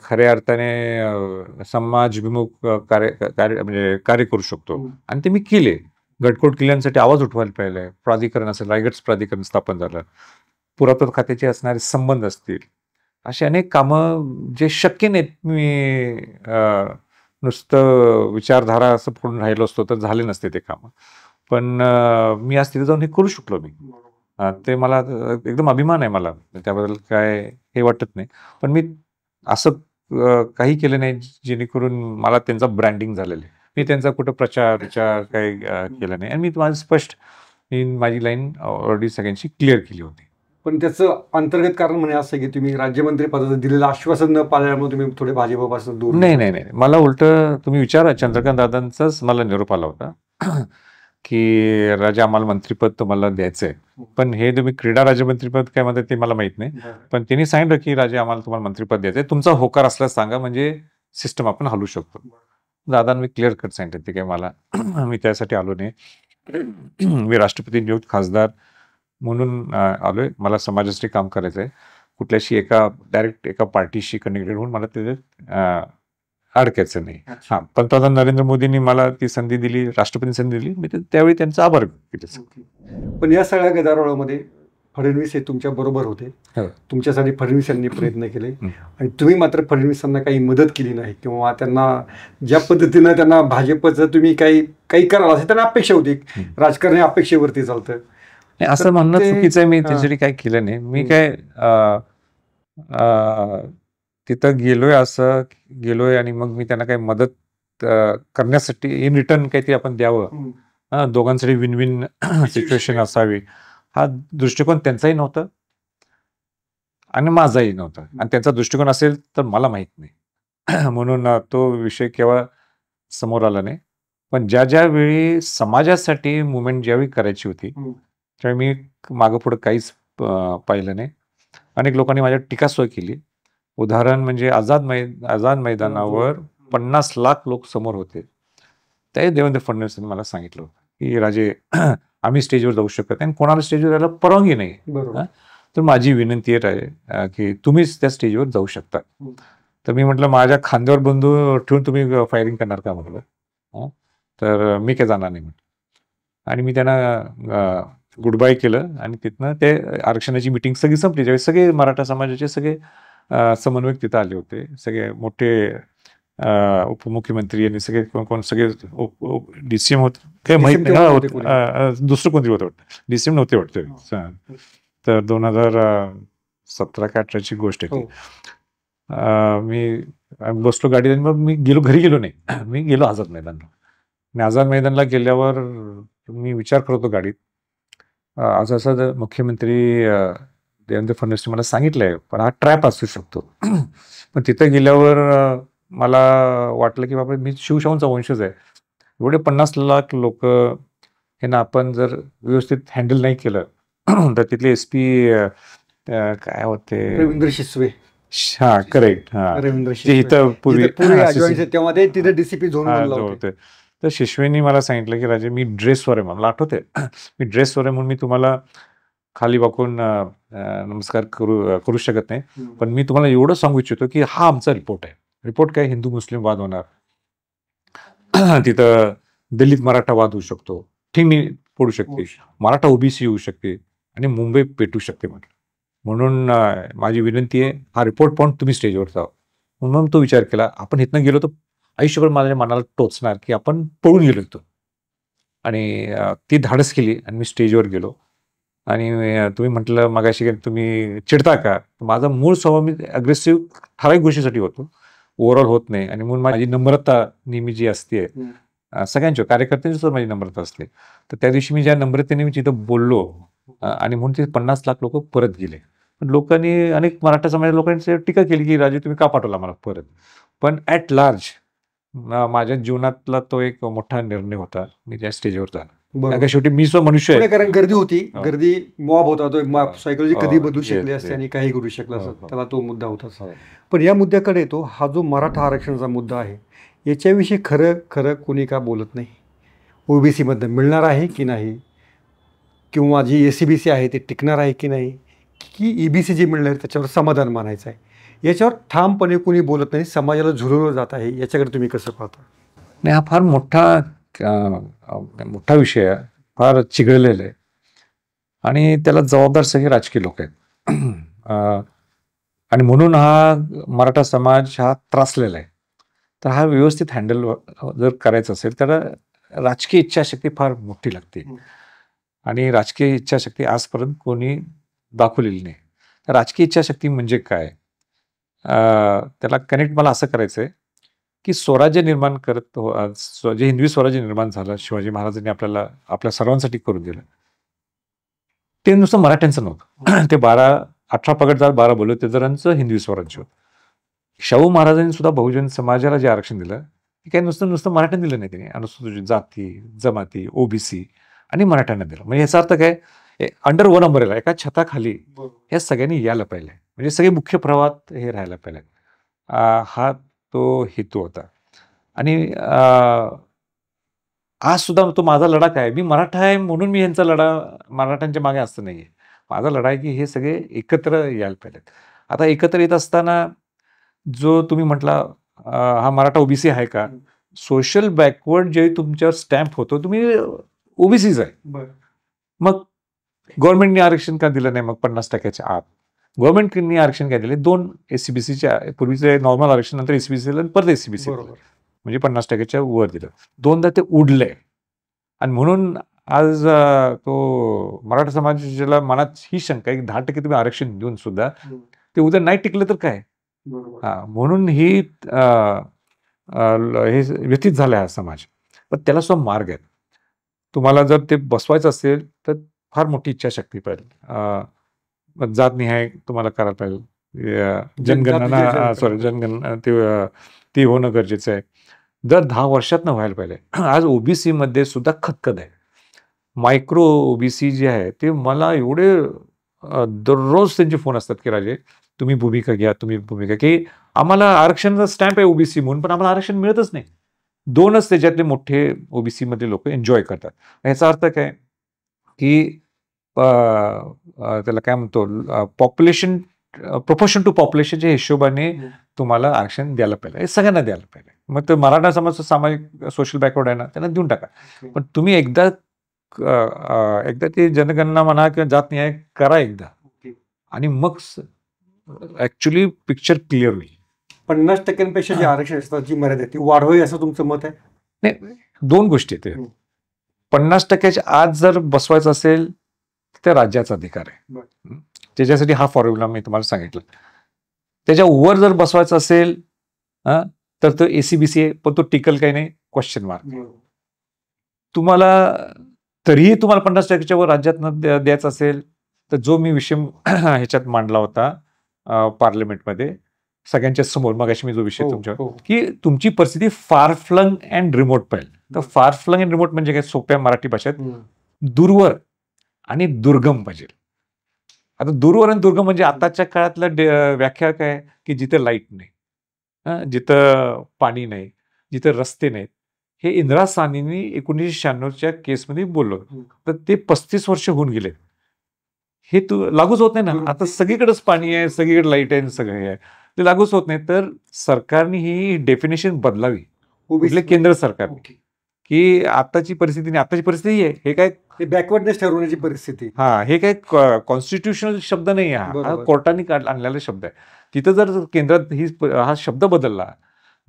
खऱ्या अर्थाने समाजभिमुख कार्य कार्य म्हणजे कार्य करू शकतो आणि ते मी केले गटकोट किल्ल्यांसाठी आवाज उठवायला पाहिजे प्राधिकरण असेल रायगड्स प्राधिकरण स्थापन झालं पुरातत्व खात्याचे असणारे संबंध असतील असे अनेक कामं जे शक्य नाहीत मी नुसतं विचारधारा असं फोडून राहिलो असतो तर झाले नसते ते कामं पण मी आज तिथे जाऊन हे करू शकलो मी ते मला एकदम अभिमान आहे मला त्याबद्दल काय हे वाटत नाही पण मी असं काही केलं नाही जेणेकरून मला त्यांचा ब्रँडिंग झालेलं आहे मी त्यांचा कुठं प्रचार विचार काही केला नाही आणि मी माझं स्पष्ट माझी लाईन ऑलरेडी सगळ्यांशी क्लिअर केली होती पण त्याचं अंतर्गत कारण म्हणे असं की तुम्ही राज्यमंत्री पदाचं दिलेलं आश्वासन न पाळल्यामुळे तुम्ही थोडे भाजपापासून दूर नाही नाही नाही मला उलट तुम्ही विचारा चंद्रकांत दादांचाच मला निरोप आला होता की राजा आम्हाला मंत्रीपद तुम्हाला द्यायचं आहे पण हे तुम्ही क्रीडा राज्यमंत्रीपद काय म्हणतात ते मला माहित नाही पण त्यांनी सांगितलं की राजा आम्हाला तुम्हाला मंत्रीपद द्यायचं आहे तुमचा होकार असल्यास सांगा म्हणजे सिस्टम आपण हलू शकतो दादा मी क्लिअर कट सांगितलं ते मला मी त्यासाठी आलो नाही मी राष्ट्रपती नियुक्त खासदार म्हणून आलोय मला समाजासाठी काम करायचं आहे कुठल्याशी एका डायरेक्ट एका पार्टीशी कनेक्टेड होऊन मला ते अडकायचं नाही हा पंतप्रधान नरेंद्र मोदींनी मला ती संधी दिली राष्ट्रपती संधी दिली मी त्यावेळी त्यांचा आभार पण या सगळ्या गदारोळामध्ये फडणवीस हे तुमच्या बरोबर होते हो. तुमच्यासाठी फडणवीस यांनी प्रयत्न केले आणि तुम्ही मात्र फडणवीसांना काही मदत केली नाही किंवा त्यांना ज्या पद्धतीनं त्यांना भाजपचं तुम्ही काही काही कराल असं त्यांना अपेक्षा होती राजकारण अपेक्षेवरती चालतं नाही असं म्हणणं चुकीचं आहे मी त्याच्यासाठी काय केलं नाही मी काय तिथं गेलोय असं गेलोय आणि मग मी त्यांना काही मदत करण्यासाठी इन रिटर्न काहीतरी आपण द्यावं दोघांसाठी विन विन सिच्युएशन असावी हा दृष्टिकोन त्यांचाही नव्हता आणि माझाही नव्हता आणि त्यांचा दृष्टिकोन असेल तर मला माहीत नाही म्हणून तो विषय केव्हा समोर आला नाही पण ज्या ज्या वेळी समाजासाठी मुवमेंट ज्यावेळी करायची होती हो. त्यावेळी मी मागं पुढे काहीच पाहिलं नाही अनेक लोकांनी माझ्या टीका सोय केली उदाहरण म्हणजे आझाद मैद आझाद मैदानावर हो, हो. पन्नास लाख लोक समोर होते ते देवेंद्र फडणवीस यांनी मला सांगितलं की राजे आम्ही स्टेजवर जाऊ शकत नाही आणि कोणाला स्टेजवर जायला परवानगी नाही तर माझी विनंती येत आहे की तुम्हीच त्या स्टेजवर जाऊ शकता हो. तर मी म्हटलं माझ्या खांद्यावर बंधू ठेवून तुम्ही फायरिंग करणार का म्हटलं तर मी काय जाणार नाही म्हटलं आणि मी त्यांना गुड बाय केलं आणि तिथनं ते आरक्षणाची मिटिंग सगळी संपली ज्यावेळेस सगळे मराठा समाजाचे सगळे समन्वयक तिथं आले होते सगळे मोठे उपमुख्यमंत्री आणि सगळे कोण कोण सगळे डी सी एम होते काही माहीत नाही दुसरं कोणती होतं वाटतं डिसेम नव्हते वाटतं हो. तर दोन हजार सतरा का अठराची गोष्ट आहे हो. मी बसलो गाडीत आणि मग मी गेलो घरी गेलो नाही मी गेलो आझाद मैदान आणि आझाद मैदानला गेल्यावर मी विचार करतो गाडीत आज असं मुख्यमंत्री देवेंद्र फडणवीसने मला सांगितलंय पण हा ट्रॅप असू शकतो पण तिथं गेल्यावर मला वाटलं की बाबा मी शिवशाहूंचा वंशज आहे एवढे पन्नास लाख लोक हे ना आपण जर व्यवस्थित हँडल नाही केलं तर तिथले एस पी काय होते रवींद्र शिसवे हा करेक्ट हा रवींद्र इथं तिथे डीसीपी झोन होते तर शिशवेनी मला सांगितलं की राजे मी ड्रेसवर आहे मला आठवते मी ड्रेसवर आहे म्हणून मी तुम्हाला खाली वाकून नमस्कार करू करू शकत नाही पण मी तुम्हाला एवढं सांगू इच्छितो की हा आमचा रिपोर्ट आहे रिपोर्ट काय हिंदू मुस्लिम वाद होणार तिथं दिल्लीत मराठा वाद होऊ शकतो ठिंगणी पडू शकते हो. मराठा ओबीसी होऊ शकते आणि मुंबई पेटू शकते म्हटलं म्हणून माझी विनंती आहे हा रिपोर्ट पॉइंट तुम्ही स्टेजवर जाव म्हणून तो विचार केला आपण इथनं गेलो तर आयुष्यभर माझ्या मनाला टोचणार की आपण पळून गेलो तो आणि ती धाडस केली आणि मी स्टेजवर गेलो आणि तुम्ही म्हटलं मगाशी तुम्ही चिडता का माझा मूळ स्वभाव मी अग्रेसिव्ह ठराविक गोष्टीसाठी होतो ओव्हरऑल होत नाही आणि म्हणून माझी नम्रता नेहमी जी असते सगळ्यांच्या कार्यकर्त्यांची माझी नम्रता असते तर त्या दिवशी मी ज्या नम्रतेने मी तिथं बोललो आणि म्हणून तिथे पन्नास लाख लोक परत गेले पण लोकांनी अनेक मराठा समाज लोकांनी टीका केली की राजे तुम्ही का पाठवला मला परत पण ऍट लार्ज माझ्या जीवनातला तो एक मोठा निर्णय होता मी त्या स्टेजवर झाला कारण शेवटी मी मनुष्य कारण गर्दी होती गर्दी मॉब होता तो सायकोलॉजी कधी बदलू शकली असते आणि काही करू शकला असत त्याला तो मुद्दा होता पण या मुद्द्याकडे येतो हा जो मराठा आरक्षणाचा मुद्दा आहे याच्याविषयी खरं खरं कोणी का बोलत नाही ओबीसी ओबीसीमध्ये मिळणार आहे की नाही किंवा जी ए सी बी सी आहे ते टिकणार आहे की नाही की ई e जी मिळणार त्याच्यावर समाधान मानायचं आहे याच्यावर ठामपणे कोणी बोलत नाही समाजाला झुलवलं जात आहे याच्याकडे तुम्ही कसं पाहता नाही हा फार मोठा मोठा विषय आहे फार चिघळलेला आहे आणि त्याला जबाबदार सगळे राजकीय लोक आहेत आणि म्हणून हा मराठा समाज हा त्रासलेला आहे तर हा व्यवस्थित हँडल जर करायचं असेल तर राजकीय इच्छाशक्ती फार मोठी लागते आणि राजकीय इच्छाशक्ती आजपर्यंत कोणी दाखवलेली नाही तर राजकीय इच्छाशक्ती म्हणजे काय त्याला कनेक्ट मला असं करायचं आहे की स्वराज्य निर्माण करत हो जे हिंदवी स्वराज्य निर्माण झालं शिवाजी महाराजांनी आपल्याला आपल्या सर्वांसाठी करून दिलं ते नुसतं मराठ्यांचं नव्हतं ते बारा अठरा पगडदार बारा बोलत ते जरांचं हिंदवी स्वराज्य होतं शाहू महाराजांनी सुद्धा बहुजन समाजाला जे आरक्षण दिलं ते काही नुसतं नुसतं मराठ्यांना दिलं नाही त्यांनी अनुसूचित जाती जमाती ओबीसी आणि मराठ्यांना दिलं म्हणजे याचा अर्थ काय अंडर वन अंबरेला एका छताखाली ह्या सगळ्यांनी यायला पाहिलं म्हणजे सगळे मुख्य प्रवाहात हे राहायला पाहिलं हा तो हेतू होता आणि आज सुद्धा तो माझा लढा काय मी मराठा आहे म्हणून मी यांचा लढा मराठ्यांच्या मागे असं नाही आहे माझा लढा आहे की हे सगळे एकत्र यायला पाहिजेत आता एकत्र येत असताना जो तुम्ही म्हटला हा मराठा ओबीसी आहे का सोशल बॅकवर्ड जे तुमच्यावर स्टॅम्प होतो तुम्ही ओबीसीच आहे मग गव्हर्नमेंटने आरक्षण का दिलं नाही मग पन्नास टक्क्याच्या आत गव्हर्नमेंटनी आरक्षण केलेले दोन सीच्या पूर्वीचे नॉर्मल आरक्षण नंतर एसीबीसी पर परत एसीबीसी म्हणजे पन्नास टक्क्याच्या वर दिलं दोनदा ते उडले आणि म्हणून आज तो मराठा समाजाला मनात ही शंका एक दहा टक्के तुम्ही आरक्षण देऊन सुद्धा ते उद्या नाही टिकलं तर काय हा म्हणून ही हे व्यतीत झालं हा समाज पण त्याला सुद्धा मार्ग आहे तुम्हाला जर ते बसवायचं असेल तर फार मोठी इच्छाशक्ती पाहिजे जात निहाय तुम्हाला करायला पाहिजे जनगणना सॉरी जनगणना ती ती होणं गरजेचं आहे दर दहा वर्षातनं व्हायला पाहिजे आज ओबीसी मध्ये सुद्धा खतखत आहे मायक्रो ओबीसी जे आहे ते मला एवढे दररोज त्यांचे फोन असतात की राजे तुम्ही भूमिका घ्या तुम्ही भूमिका की आम्हाला आरक्षणाचा स्टॅम्प आहे ओबीसी म्हणून पण आम्हाला आरक्षण मिळतच नाही दोनच त्याच्यातले मोठे ओबीसी मध्ये लोक एन्जॉय करतात याचा अर्थ काय की त्याला काय म्हणतो पॉप्युलेशन प्रोपोर्शन टू पॉप्युलेशनच्या हिशोबाने तुम्हाला आरक्षण द्यायला पाहिजे हे सगळ्यांना द्यायला पाहिजे मग ते मराठा समाज सामाजिक सोशल बॅकवर्ड आहे ना त्यांना देऊन टाका पण तुम्ही एकदा एकदा ते जनगणना म्हणा किंवा जात नाही करा एकदा आणि मग ऍक्च्युली पिक्चर क्लिअर होईल पन्नास टक्क्यांपेक्षा जे आरक्षण असतात जी मर्यादा ती वाढवावी असं तुमचं मत आहे नाही दोन गोष्टी आहेत पन्नास टक्क्याच्या आज जर बसवायचं असेल त्या राज्याचा अधिकार आहे त्याच्यासाठी हा फॉर्म्युला मी तुम्हाला सांगितलं त्याच्या वर जर बसवायचं असेल तर तो एसीबीसी आहे पण तो टिकल काही नाही क्वेश्चन मार्क तुम्हाला तरीही तुम्हाला पन्नास टक्केच्या वर राज्यात द्यायचा असेल तर जो मी विषय ह्याच्यात मांडला होता पार्लमेंटमध्ये सगळ्यांच्या समोर मग मी जो विषय हो, तुमच्या हो. की तुमची परिस्थिती फार फ्लंग अँड रिमोट पाहिजे तर फार फ्लंग अँड रिमोट म्हणजे काय सोप्या मराठी भाषेत दूरवर आणि दुर्गम पाहिजे आता दूरवर आणि दुर्गम म्हणजे आताच्या काळातलं व्याख्या काय की जिथे लाईट नाही जिथं पाणी नाही जिथे रस्ते नाहीत हे इंदिरा सानीनी एकोणीसशे शहाण्णवच्या केसमध्ये बोललो तर ते पस्तीस वर्ष होऊन गेले हे तू लागूच होत नाही ना आता सगळीकडेच पाणी आहे सगळीकडे लाईट आहे सगळे आहे ते लागूच होत नाही तर सरकारने ही डेफिनेशन बदलावी म्हणजे केंद्र सरकारने की आताची परिस्थिती नाही आताची परिस्थिती आहे हे काय बॅकवर्डनेस ठरवण्याची परिस्थिती हा हे काय कॉन्स्टिट्युशनल शब्द नाही हा कोर्टाने आणलेला शब्द आहे तिथं जर केंद्रात ही हा शब्द बदलला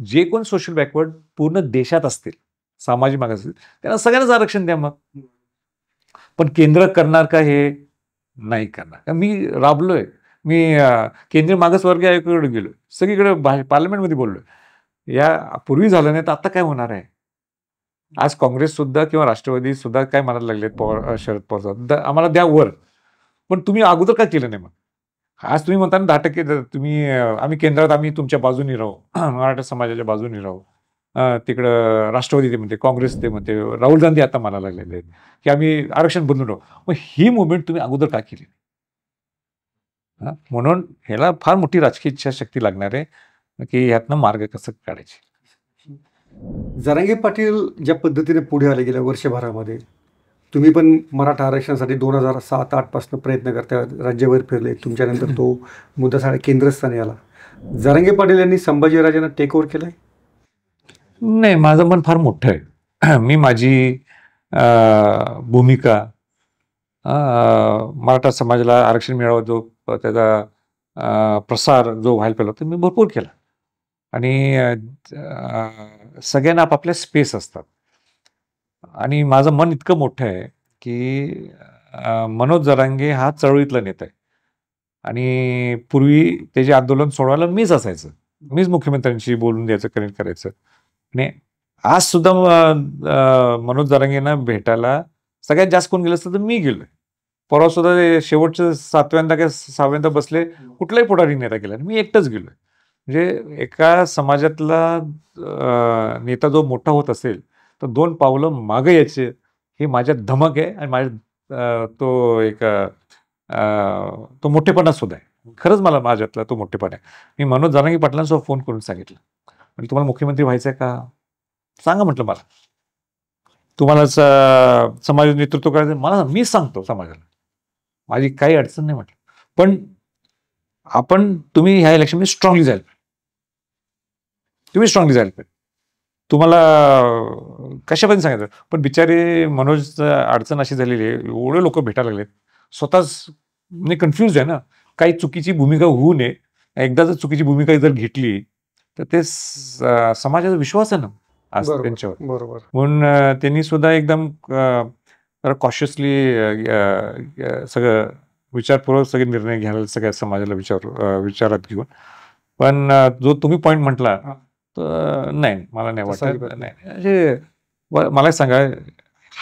जे कोण सोशल बॅकवर्ड पूर्ण देशात असतील सामाजिक मागास असतील त्यांना सगळ्यांनाच आरक्षण द्या मग पण केंद्र करणार का हे नाही करणार मी राबलोय मी केंद्रीय मागासवर्गीय आयोगाकडे गेलो सगळीकडे पार्लमेंटमध्ये बोललोय या पूर्वी झालं नाही तर आता काय होणार आहे आज काँग्रेस सुद्धा किंवा राष्ट्रवादी सुद्धा काय म्हणायला लागलेत पवार शरद पवार आम्हाला द्या वर पण तुम्ही अगोदर काय केलं नाही मग आज तुम्ही म्हणता ना दहा टक्के तुम्ही आम्ही केंद्रात आम्ही तुमच्या बाजूने राहू मराठा समाजाच्या बाजूने राहू तिकडं राष्ट्रवादी ते म्हणते काँग्रेस ते म्हणते राहुल गांधी आता मला लागलेले आहेत की आम्ही आरक्षण बदलून राहू मग ही मुवमेंट तुम्ही अगोदर का केली म्हणून ह्याला फार मोठी राजकीय इच्छाशक्ती लागणार आहे की ह्यातनं मार्ग कसं काढायचे जरांगे पाटील ज्या पद्धतीने पुढे आले गेल्या वर्षभरामध्ये तुम्ही पण मराठा आरक्षणासाठी दोन हजार सात आठपासून प्रयत्न करता राज्यभर फिरले तुमच्यानंतर तो मुद्दा साडा केंद्रस्थानी आला जरांगे पाटील यांनी संभाजीराजांना टेक ओव्हर केलं नाही माझं मन फार मोठं आहे मी माझी भूमिका मराठा समाजाला आरक्षण मिळावं जो त्याचा प्रसार जो व्हायला पाहिला तो मी भरपूर केला आणि सगळ्यांना आपापल्या स्पेस असतात आणि माझं मन इतकं मोठं आहे की मनोज जरांगे हा चळवळीतला नेता आहे आणि पूर्वी त्याचे आंदोलन सोडवायला मीच असायचं मीच मुख्यमंत्र्यांशी बोलून द्यायचं कनेक्ट करायचं आणि आज सुद्धा मनोज जरांगेंना भेटायला सगळ्यात जास्त कोण गेलं असतं तर मी गेलोय परवा सुद्धा शेवटचे सातव्यांदा किंवा सहाव्यांदा बसले कुठलाही पुढारी नेता गेला मी एकटंच गेलोय म्हणजे एका समाजातला नेता जो मोठा होत असेल तर दोन पावलं मागे याचे हे माझ्यात धमक आहे आणि माझ्या तो एक तो मोठेपणा सुद्धा आहे खरंच मला माझ्यातला तो मोठेपणा आहे मी मनोज जानकी पाटलांसोबत फोन करून सांगितलं म्हणजे तुम्हाला मुख्यमंत्री व्हायचं आहे का सांगा म्हटलं मला तुम्हाला समाज नेतृत्व करायचं मला मी सांगतो समाजाला माझी काही अडचण नाही म्हटलं पण आपण तुम्ही ह्या इलेक्शनमध्ये स्ट्रॉंगली जाईल तुम्ही स्ट्रॉंगली झाले पाहिजे तुम्हाला कशापर्यंत सांगायचं पण बिचारे मनोज अडचण अशी झालेली आहे एवढे लोक भेटायला लागलेत स्वतःच म्हणजे कन्फ्युज आहे ना काही चुकीची भूमिका होऊ नये एकदा जर चुकीची भूमिका जर घेतली तर ते समाजाचा विश्वास आहे ना आज त्यांच्यावर बरोबर म्हणून त्यांनी सुद्धा एकदम कॉशियसली सगळं विचारपूर्वक सगळे निर्णय घ्यायला सगळ्या समाजाला विचार विचारात घेऊन पण जो तुम्ही पॉईंट म्हटला नाही मला नाही वाटत नाही मला सांगा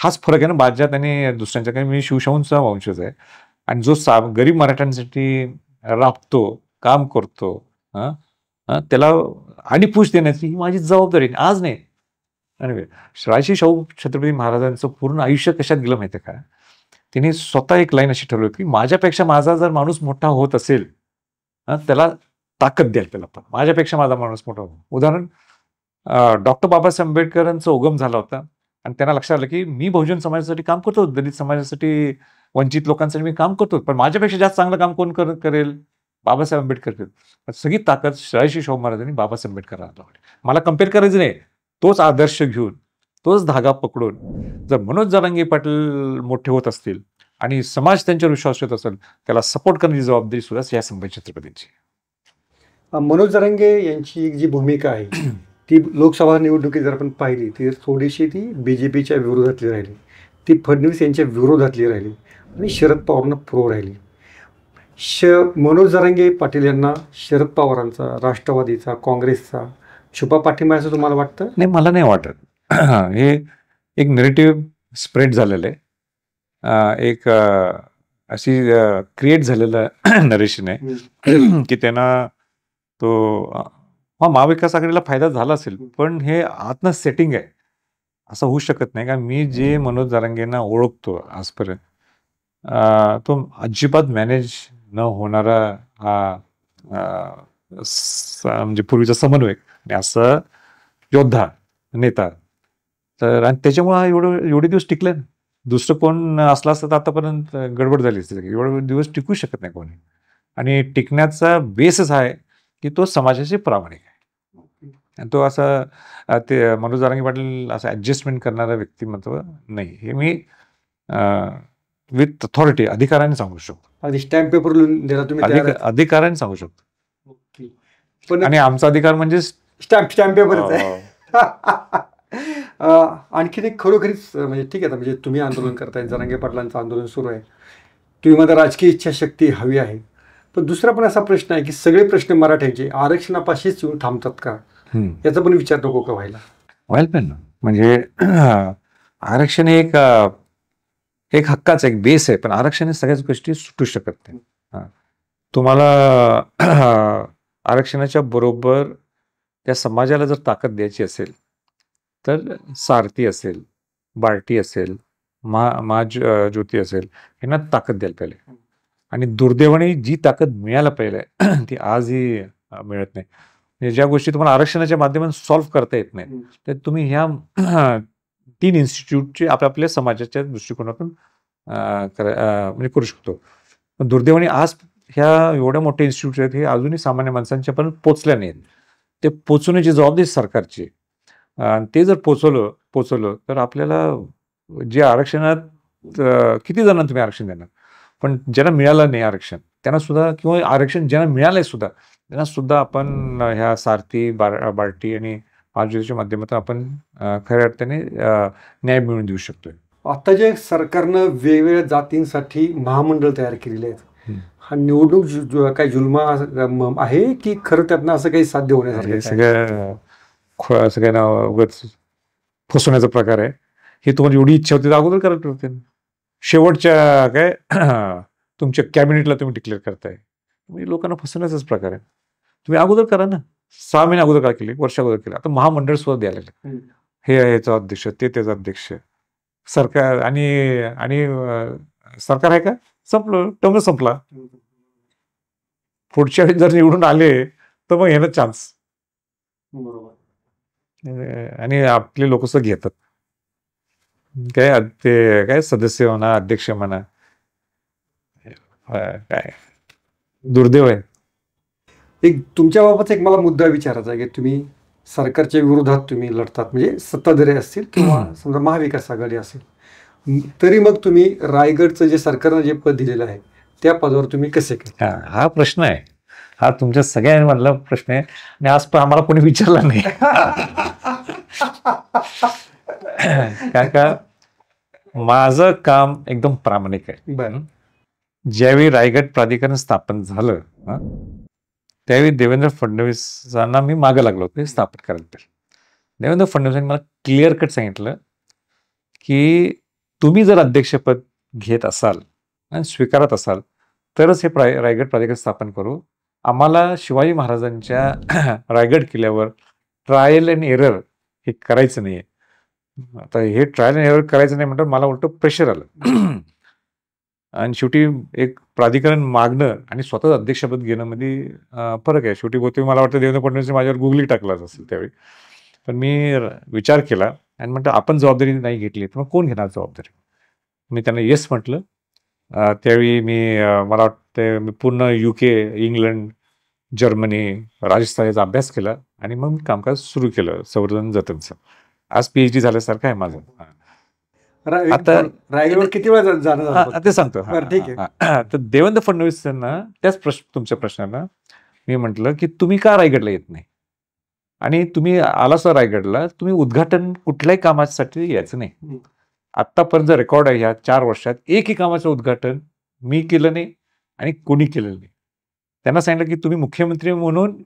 हाच फरक आहे ना माझ्यात आणि दुसऱ्यांच्या काही मी शिवशाहूंचा वंशज आहे आणि जो सा गरीब मराठ्यांसाठी राबतो काम करतो त्याला आणि पूछ देण्याची ही माझी जबाबदारी आज नाही आणि शाहू छत्रपती महाराजांचं पूर्ण आयुष्य कशात गेलं माहिती का त्यांनी स्वतः एक लाईन अशी ठरवली की माझ्यापेक्षा माझा जर माणूस मोठा होत असेल त्याला ताकद द्यायला त्याला पण माझ्यापेक्षा माझा माणूस मोठा उदाहरण डॉक्टर बाबासाहेब आंबेडकरांचा उगम झाला होता आणि त्यांना लक्षात आलं की मी बहुजन समाजासाठी काम करतो दलित समाजासाठी वंचित लोकांसाठी मी काम करतो पण माझ्यापेक्षा जास्त चांगलं काम कोण करेल बाबासाहेब आंबेडकर करेल सगळी ताकद श्रायशी शाहू महाराजांनी बाबासाहेब आंबेडकरांना मला कम्पेअर करायचं नाही तोच आदर्श घेऊन तोच धागा पकडून जर मनोज जरांगे पाटील मोठे होत असतील आणि समाज त्यांच्यावर विश्वास ठेवत असेल त्याला सपोर्ट करण्याची जबाबदारी सुद्धा या संभाजी छत्रपतींची मनोज जरांगे यांची एक जी भूमिका आहे ती लोकसभा निवडणुकीत जर आपण पाहिली ती थोडीशी ती बी जे पीच्या विरोधातली राहिली ती फडणवीस यांच्या विरोधातली राहिली आणि शरद पवारांना प्रो राहिली श मनोज जरांगे पाटील यांना शरद पवारांचा राष्ट्रवादीचा काँग्रेसचा छुपा पाठिंबा असं तुम्हाला वाटतं नाही मला नाही वाटत हे एक नेरेटिव्ह स्प्रेड झालेलं आहे एक अशी क्रिएट झालेलं नरेशन आहे की त्यांना तो हा महाविकास आघाडीला फायदा झाला असेल पण हे आतनं सेटिंग आहे असं होऊ शकत नाही कारण मी जे मनोज जारांगेंना ओळखतो आजपर्यंत तो अजिबात मॅनेज न होणारा हा म्हणजे पूर्वीचा समन्वयक आणि असं योद्धा नेता तर आणि त्याच्यामुळे हा एवढं एवढे दिवस टिकले ना दुसरं कोण असला असतं तर आतापर्यंत गडबड झाली असते एवढे दिवस टिकू शकत नाही कोणी आणि टिकण्याचा बेसच आहे की तो समाजाशी प्रामाणिक आहे तो असं ते मनोज जारंगी पाटील असं ॲडजस्टमेंट करणारं व्यक्तिमत्व नाही हे मी विथ अथॉरिटी अधिकाराने सांगू शकतो स्टॅम्प पेपर तुम्ही अधिकाराने सांगू शकतो पण आणि आमचा अधिकार म्हणजे स्टॅम्प स्टॅम्प पेपर आणखी एक खरोखरीच म्हणजे ठीक आहे म्हणजे तुम्ही आंदोलन करताय जरांगे पाटलांचं आंदोलन सुरू आहे तुम्ही मला राजकीय इच्छाशक्ती हवी आहे पण दुसरा पण असा प्रश्न आहे की सगळे प्रश्न मराठ्यांचे आरक्षणापाशीच येऊन थांबतात का याचा पण विचार नको का व्हायला व्हायला पण म्हणजे आरक्षण हे एक एक हक्काचा एक बेस आहे पण आरक्षण हे सगळ्याच गोष्टी सुटू शकत नाही तुम्हाला आरक्षणाच्या बरोबर त्या समाजाला जर ताकद द्यायची असेल तर सारथी असेल बार्टी असेल महा ज्योती असेल यांना ताकद द्यायला पाहिजे आणि दुर्दैवाने जी ताकद मिळायला पाहिजे ती आजही मिळत नाही म्हणजे ज्या गोष्टी तुम्हाला आरक्षणाच्या माध्यमातून सॉल्व्ह करता येत नाही तर तुम्ही ह्या तीन इन्स्टिट्यूटचे आपल्या आपल्या समाजाच्या दृष्टिकोनातून म्हणजे करू शकतो दुर्दैवाने आज ह्या एवढ्या मोठ्या इन्स्टिट्यूट आहेत हे अजूनही सामान्य माणसांच्या पण पोचल्या नाहीत ते पोचवण्याची जबाबदारी सरकारची ते जर पोचवलं पोचवलं तर आपल्याला जे आरक्षणात किती जणांना तुम्ही आरक्षण देणार पण ज्यांना मिळालं नाही आरक्षण त्यांना सुद्धा किंवा आरक्षण ज्यांना मिळालंय सुद्धा त्यांना सुद्धा आपण ह्या सारथी बार बार्टी आणि आरजीच्या माध्यमातून आपण खऱ्या अर्थाने न्याय मिळवून देऊ शकतोय आता जे सरकारनं वेगवेगळ्या जातींसाठी महामंडळ तयार केलेले आहेत हा निवडणूक काही जुलमा आहे की खरं त्यांना असं काही साध्य होण्यासारखं सगळ्या सगळ्यांना उगत फसवण्याचा प्रकार आहे हे तुम्हाला एवढी इच्छा होती अगोदर करत होते शेवटच्या काय तुमच्या कॅबिनेटला तुम्ही डिक्लेअर करताय म्हणजे लोकांना फसवण्याचाच प्रकार आहे तुम्ही अगोदर करा ना सहा महिने अगोदर काय केली वर्ष अगोदर केलं आता महामंडळ सुद्धा द्यायला लागले हे याचा अध्यक्ष ते त्याचा अध्यक्ष सरकार आणि आणि सरकार आहे का संपलं टर्म संपला पुढच्या वेळी जर निवडून आले तर मग येणं चान्स बरोबर आणि आपले लोक सुद्धा घेतात काय ते काय सदस्य म्हणा अध्यक्ष म्हणा काय दुर्दैव आहे एक तुमच्याबाबत एक मला मुद्दा विचारायचा आहे की तुम्ही सरकारच्या विरोधात तुम्ही लढतात म्हणजे सत्ताधारी असतील किंवा समजा महाविकास आघाडी असेल तरी मग तुम्ही रायगडचं जे सरकारनं जे पद दिलेलं आहे त्या पदावर तुम्ही कसे हा प्रश्न आहे हा तुमच्या सगळ्यांमधला प्रश्न आहे आणि आज पण आम्हाला कोणी विचारला नाही का माझं काम एकदम प्रामाणिक आहे ज्यावेळी रायगड प्राधिकरण स्थापन झालं त्यावेळी देवेंद्र फडणवीसांना मी मागं लागलो होतो स्थापन करायला देवेंद्र फडणवीसांनी मला क्लिअर कट सांगितलं की तुम्ही जर अध्यक्षपद घेत असाल आणि स्वीकारत असाल तरच हे प्राय रायगड प्राधिकरण स्थापन करू आम्हाला शिवाजी महाराजांच्या रायगड किल्ल्यावर ट्रायल अँड एरर हे करायचं नाही आहे आता हे ट्रायल एरर करायचं नाही म्हणतात मला उलट प्रेशर आलं आणि शेवटी एक प्राधिकरण मागणं आणि स्वतःच अध्यक्षपद घेणं मध्ये फरक आहे शेवटी बोलते मला वाटतं देवेंद्र फडणवीस माझ्यावर गुगली टाकलाच असेल त्यावेळी पण मी विचार केला आणि म्हणतो आपण जबाबदारी नाही घेतली तर मग कोण घेणार जबाबदारी मी त्यांना येस म्हटलं त्यावेळी मी मला वाटतं मी पूर्ण युके इंग्लंड जर्मनी राजस्थान याचा अभ्यास केला आणि मग मी कामकाज सुरू केलं संवर्धन जतनचं आज पीएचडी झाल्यासारखं आहे माझं आता रायगड किती वेळा ते सांगतो ठीक आहे तर देवेंद्र फडणवीस यांना त्याच प्रश्न तुमच्या प्रश्नाला मी म्हटलं की तुम्ही का रायगडला येत नाही आणि तुम्ही आला सर रायगडला तुम्ही उद्घाटन कुठल्याही कामासाठी यायचं नाही आतापर्यंत रेकॉर्ड आहे ह्या चार वर्षात एकही कामाचं उद्घाटन मी केलं नाही आणि कोणी केलं नाही त्यांना सांगितलं की तुम्ही मुख्यमंत्री म्हणून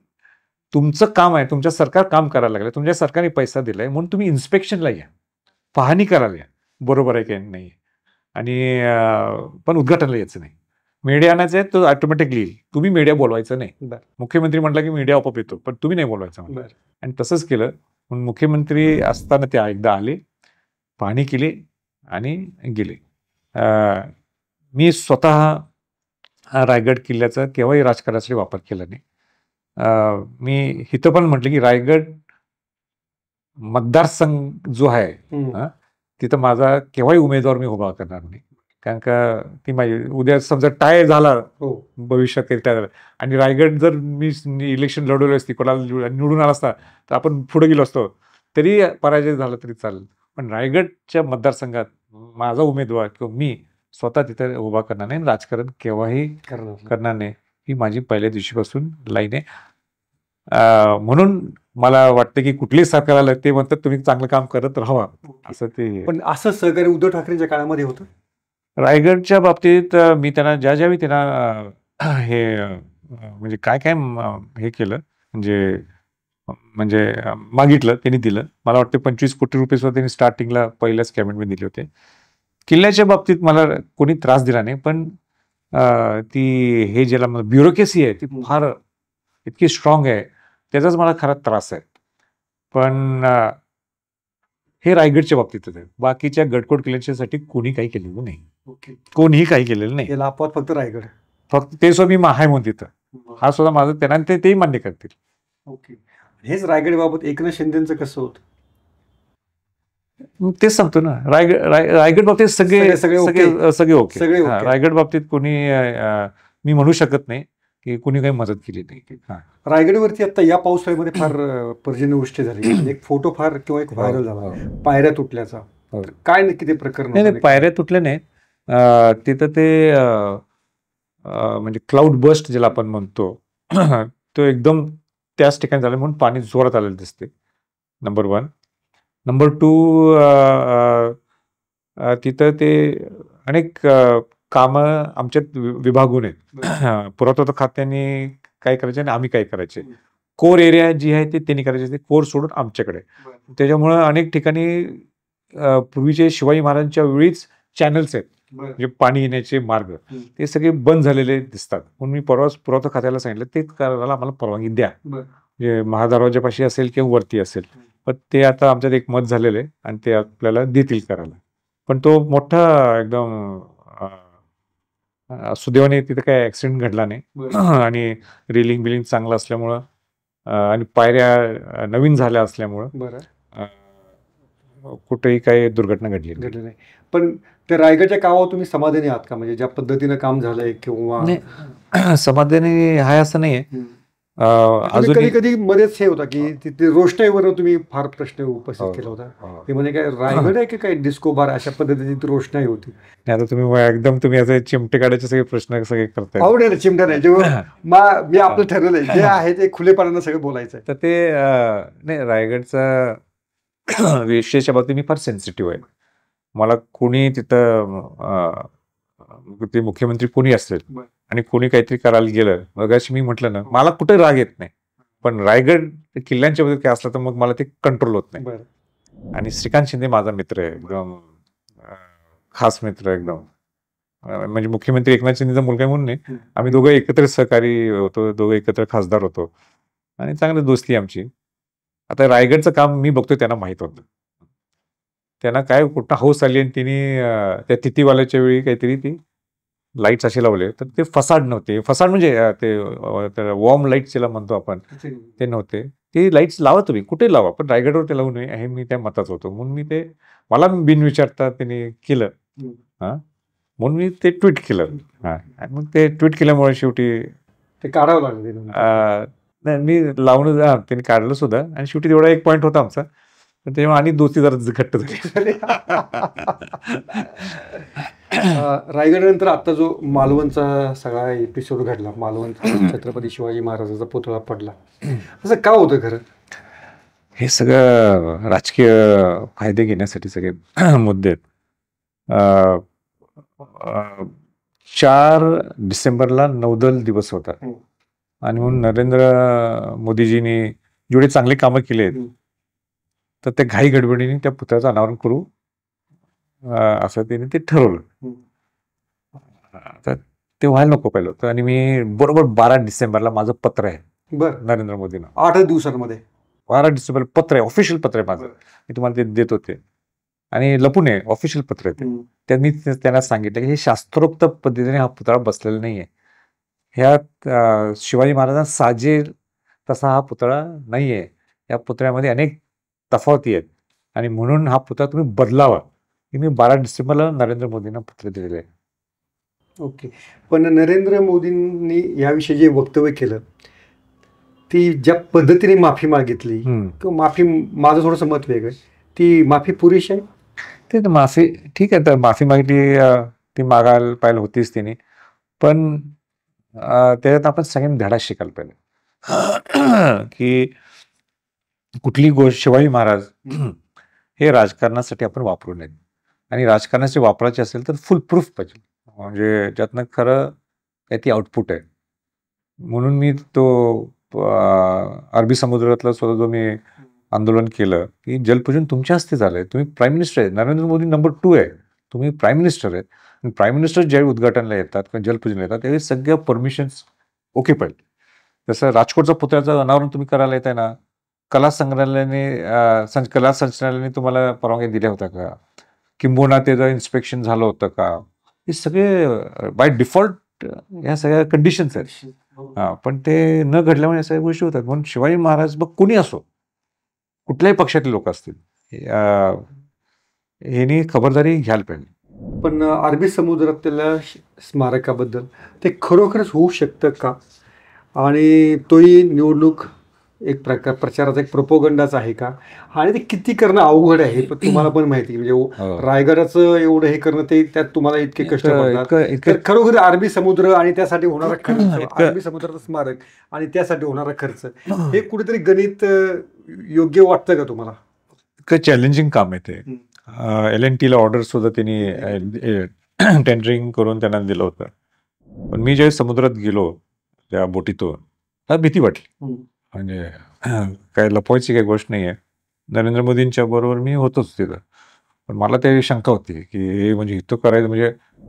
तुमचं काम आहे तुमच्या सरकार काम करायला लागलं तुमच्या सरकारने पैसा दिलाय म्हणून तुम्ही इन्स्पेक्शनला या पाहणी करायला या बरोबर आहे की नाही आणि पण उद्घाटनला यायचं नाही मीडिया आणायचं आहे तो ऑटोमॅटिक येईल तुम्ही मीडिया बोलवायचं नाही मुख्यमंत्री म्हटलं की मीडिया आपोआप येतो पण तुम्ही नाही बोलवायचं आणि तसंच केलं म्हणून मुख्यमंत्री असताना ते एकदा आले पाहणी केली आणि गेले मी स्वतः रायगड किल्ल्याचा केव्हाही राजकारणासाठी वापर केला नाही मी इथं पण म्हटलं की रायगड मतदारसंघ जो आहे तिथं माझा केव्हाही उमेदवार मी उभा करणार नाही कारण का ती माझी उद्या समजा टाय झाला हो. भविष्यात त्या आणि रायगड जर मी इलेक्शन लढवले असती कोणाला निवडून आला असता तर आपण पुढे गेलो असतो तरी पराजय झाला तरी चालेल पण रायगडच्या मतदारसंघात माझा उमेदवार किंवा मी स्वतः तिथे उभा करणार नाही राजकारण केव्हाही करणार नाही ही माझी पहिल्या दिवशीपासून लाईन आहे म्हणून मला वाटतं की कुठले सरकार आलं ते म्हणतात तुम्ही चांगलं काम करत राहा असं ते पण असं सहकार्य उद्धव ठाकरेच्या काळामध्ये होतं रायगडच्या बाबतीत मी त्यांना ज्या ज्यावेळी त्यांना हे म्हणजे काय काय हे केलं म्हणजे म्हणजे मागितलं त्यांनी दिलं मला वाटतं पंचवीस कोटी रुपये सुद्धा त्यांनी स्टार्टिंगला पहिल्याच कॅबिनेटमध्ये दिले होते किल्ल्याच्या बाबतीत मला कोणी त्रास दिला नाही पण ती हे ज्याला ब्युरोक्रेसी आहे ती फार इतकी स्ट्रॉंग आहे त्याचाच मला खरा त्रास आहे पण हे रायगडच्या बाबतीत आहे बाकीच्या गडकोट किल्ल्यांच्यासाठी कोणी काही केलेलं नाही कोणीही काही केलेलं नाही हे फक्त रायगड फक्त ते सुद्धा मी महाय म्हणून तिथं हा सुद्धा माझं त्यांना तेही मान्य करतील ओके हेच रायगड बाबत एकनाथ शिंदेचं कसं होत तेच सांगतो ना रायगड रायगड बाबतीत सगळे सगळे सगळे ओके रायगड बाबतीत कोणी मी म्हणू शकत नाही की कुणी काही मदत केली नाही हां रायगडवरती आता या पावसाळ्यामध्ये फार पर्जन्यवृष्टी झाली एक फोटो फार किंवा एक व्हायरल हो, झाला हो. पायऱ्या तुटल्याचा हो. काय नक्की ते प्रकरण नाही पायऱ्या तुटल्या नाही तिथं ते म्हणजे क्लाउड बस्ट ज्याला आपण म्हणतो तो एकदम त्याच ठिकाणी झाला म्हणून पाणी जोरात आलेलं दिसते नंबर वन नंबर टू तिथं ते अनेक काम आमच्यात विभागून आहेत पुरातत्व खात्याने काय करायचे आणि आम्ही काय करायचे कोर एरिया जी आहे ते त्यांनी करायचे ते कोर सोडून आमच्याकडे त्याच्यामुळं अनेक ठिकाणी पूर्वीचे शिवाजी महाराजांच्या वेळीच चॅनल्स आहेत म्हणजे पाणी येण्याचे मार्ग ते सगळे बंद झालेले दिसतात म्हणून मी परवास पुरातत्व खात्याला सांगितलं ते करायला आम्हाला परवानगी द्या म्हणजे महादरवाजापाशी असेल किंवा वरती असेल पण ते आता आमच्यात एक मत झालेलं आहे आणि ते आपल्याला देतील करायला पण तो मोठा एकदम सुदैवाने तिथे काही ऍक्सिडेंट घडला नाही आणि रेलिंग बिलिंग चांगलं असल्यामुळं आणि पायऱ्या नवीन झाल्या असल्यामुळं बरं कुठेही काही दुर्घटना घडली घडली नाही पण त्या रायगडच्या कामावर तुम्ही समाधानी आहात का म्हणजे ज्या पद्धतीनं काम झालंय किंवा समाधानी हाय असं नाही आहे अजून म्हणजे कधी कधी मध्येच हे होता की तिथे रोषणाईवर तुम्ही फार प्रश्न उपस्थित हो, केला होता हो. ते म्हणजे काय रायगड आहे की काय डिस्को बार अशा पद्धतीची रोषणाई होती नाही आता तुम्ही एकदम तुम्ही असे चिमटे काढायचे सगळे प्रश्न सगळे करताय आवडेल चिमट्या नाही जेव्हा मी आपलं ठरवलंय जे आहे ते खुलेपणाने सगळं बोलायचं तर ते नाही रायगडचा विषयाच्या बाबतीत मी फार सेन्सिटिव्ह आहे मला कोणी तिथं ते मुख्यमंत्री कोणी असेल आणि कोणी काहीतरी करायला गेलं मग अशी मी म्हटलं ना मला कुठे राग येत नाही पण रायगड किल्ल्यांच्या बद्दल काय असलं तर मग मला ते कंट्रोल होत नाही आणि श्रीकांत शिंदे माझा मित्र आहे एकदम खास मित्र एकदम म्हणजे मुख्यमंत्री एकनाथ शिंदेचा मुलगा म्हणून नाही आम्ही दोघं एकत्र सहकारी होतो दोघं एकत्र खासदार होतो आणि चांगली दोस्ती आमची आता रायगडचं काम मी बघतोय त्यांना माहित होतं त्यांना काय कुठं हौस आली आणि तिने त्या तिथीवाल्याच्या वेळी काहीतरी ती लाईट्स असे लावले तर ते फसाड नव्हते फसाड म्हणजे ते वॉर्म लाईट्स ज्याला म्हणतो आपण ते नव्हते ते लाईट्स लावा तुम्ही कुठे लावा पण रायगडवर ते लावू नये हे मी त्या मतात होतो म्हणून मी ते मला बिनविचारता त्याने केलं हां म्हणून मी ते ट्विट केलं मग ते ट्विट केल्यामुळे शेवटी ते काढावं लागलं नाही मी लावणं त्यांनी काढलं सुद्धा आणि शेवटी तेवढा एक पॉईंट होता आमचा तेव्हा आणि दोस्ती जरा घट्ट झाली रायगड नंतर आता जो मालवणचा सगळा एपिसोड घडला मालवण छत्रपती शिवाजी महाराजांचा पुतळा पडला असं का होतं खरं हे सगळं राजकीय फायदे घेण्यासाठी सगळे मुद्दे आहेत चार डिसेंबरला नौदल दिवस होता आणि म्हणून नरेंद्र मोदीजींनी जेवढे चांगले कामं केले आहेत तर त्या घाई गडबडीने त्या पुतळ्याचं अनावरण करू असं त्यांनी ते ठरवलं तर ते व्हायला नको पाहिलं होतं आणि मी बरोबर बारा डिसेंबरला माझं पत्र आहे बरं नरेंद्र मोदींना आठ दिवसांमध्ये बारा डिसेंबर पत्र आहे ऑफिशियल पत्र आहे माझं मी तुम्हाला ते देत होते आणि लपून आहे ऑफिशियल पत्र आहे ते त्यांनी त्यांना सांगितलं की हे शास्त्रोक्त पद्धतीने हा पुतळा बसलेला नाही आहे ह्या शिवाजी महाराजांना साजेल तसा हा पुतळा नाही आहे या पुतळ्यामध्ये अनेक तफावती आहेत आणि म्हणून हा पुतळा तुम्ही बदलावा हे मी बारा डिसेंबरला नरेंद्र मोदींना पत्र दिलेलं आहे ओके पण नरेंद्र मोदींनी याविषयी जे वक्तव्य केलं ती ज्या पद्धतीने माफी मागितली किंवा माफी माझं थोडंसं मत वेगळं ती माफी पुरेशी आहे ते माफी ठीक आहे तर माफी मागितली ती मागायला पाहिजे होतीच तिने पण त्याच्यात आपण सगळ्यांनी धडा शिकायला पाहिजे की कुठली गोष्ट शिवाजी महाराज हे राजकारणासाठी आपण वापरू नये आणि राजकारणासाठी वापरायचे असेल तर फुल प्रूफ पाहिजे म्हणजे ज्यातनं खरं काय ती आउटपुट आहे म्हणून मी तो अरबी समुद्रातला स्वतः जो मी आंदोलन केलं की जलपूजन तुमच्या हस्ते झालं आहे तुम्ही प्राईम मिनिस्टर आहे नरेंद्र मोदी नंबर टू आहे तुम्ही प्राईम मिनिस्टर आहेत आणि प्राईम मिनिस्टर ज्यावेळी उद्घाटनला येतात किंवा जलपूजनला येतात त्यावेळी सगळ्या परमिशन्स ओके पाहिजे जसं राजकोटचा पुतळ्याचं अनावरण तुम्ही करायला येत आहे ना कला संग्रहालयाने संच कला संचालयाने तुम्हाला परवानगी दिल्या होत्या का किंबोना त्याचं इन्स्पेक्शन झालं होतं का हे सगळे बाय डिफॉल्ट ह्या सगळ्या कंडिशन्स आहेत हो. पण ते न घडल्यामुळे या सगळ्या गोष्टी होतात म्हणून शिवाजी महाराज मग कोणी असो कुठल्याही पक्षातले लोक असतील ह्यानी खबरदारी घ्यायला पाहिजे पण अरबी समुद्रातल्या स्मारकाबद्दल ते खरोखरच होऊ शकतं का आणि तोही निवडणूक एक प्रकार प्रचाराचा एक प्रोपोगंडाच आहे का आणि ते किती करणं अवघड आहे पण तुम्हाला पण माहिती म्हणजे हो. हो. रायगडाचं एवढं हे करणं ते त्यात तुम्हाला इतके कष्ट खरोखर अरबी समुद्र आणि त्यासाठी होणारा खर्च अरबी समुद्राचं स्मारक आणि त्यासाठी होणारा खर्च हे कुठेतरी गणित योग्य वाटतं का तुम्हाला इतकं चॅलेंजिंग काम आहे ते एल एन टीला ऑर्डर सुद्धा त्यांनी टेंडरिंग करून त्यांना दिलं होतं पण मी ज्यावेळेस समुद्रात गेलो त्या बोटीतून भीती वाटली म्हणजे काय लपवायची काही गोष्ट नाही आहे नरेंद्र मोदींच्या बरोबर मी होतोच तिथं पण मला त्याची शंका होती की हे म्हणजे इथं करायचं म्हणजे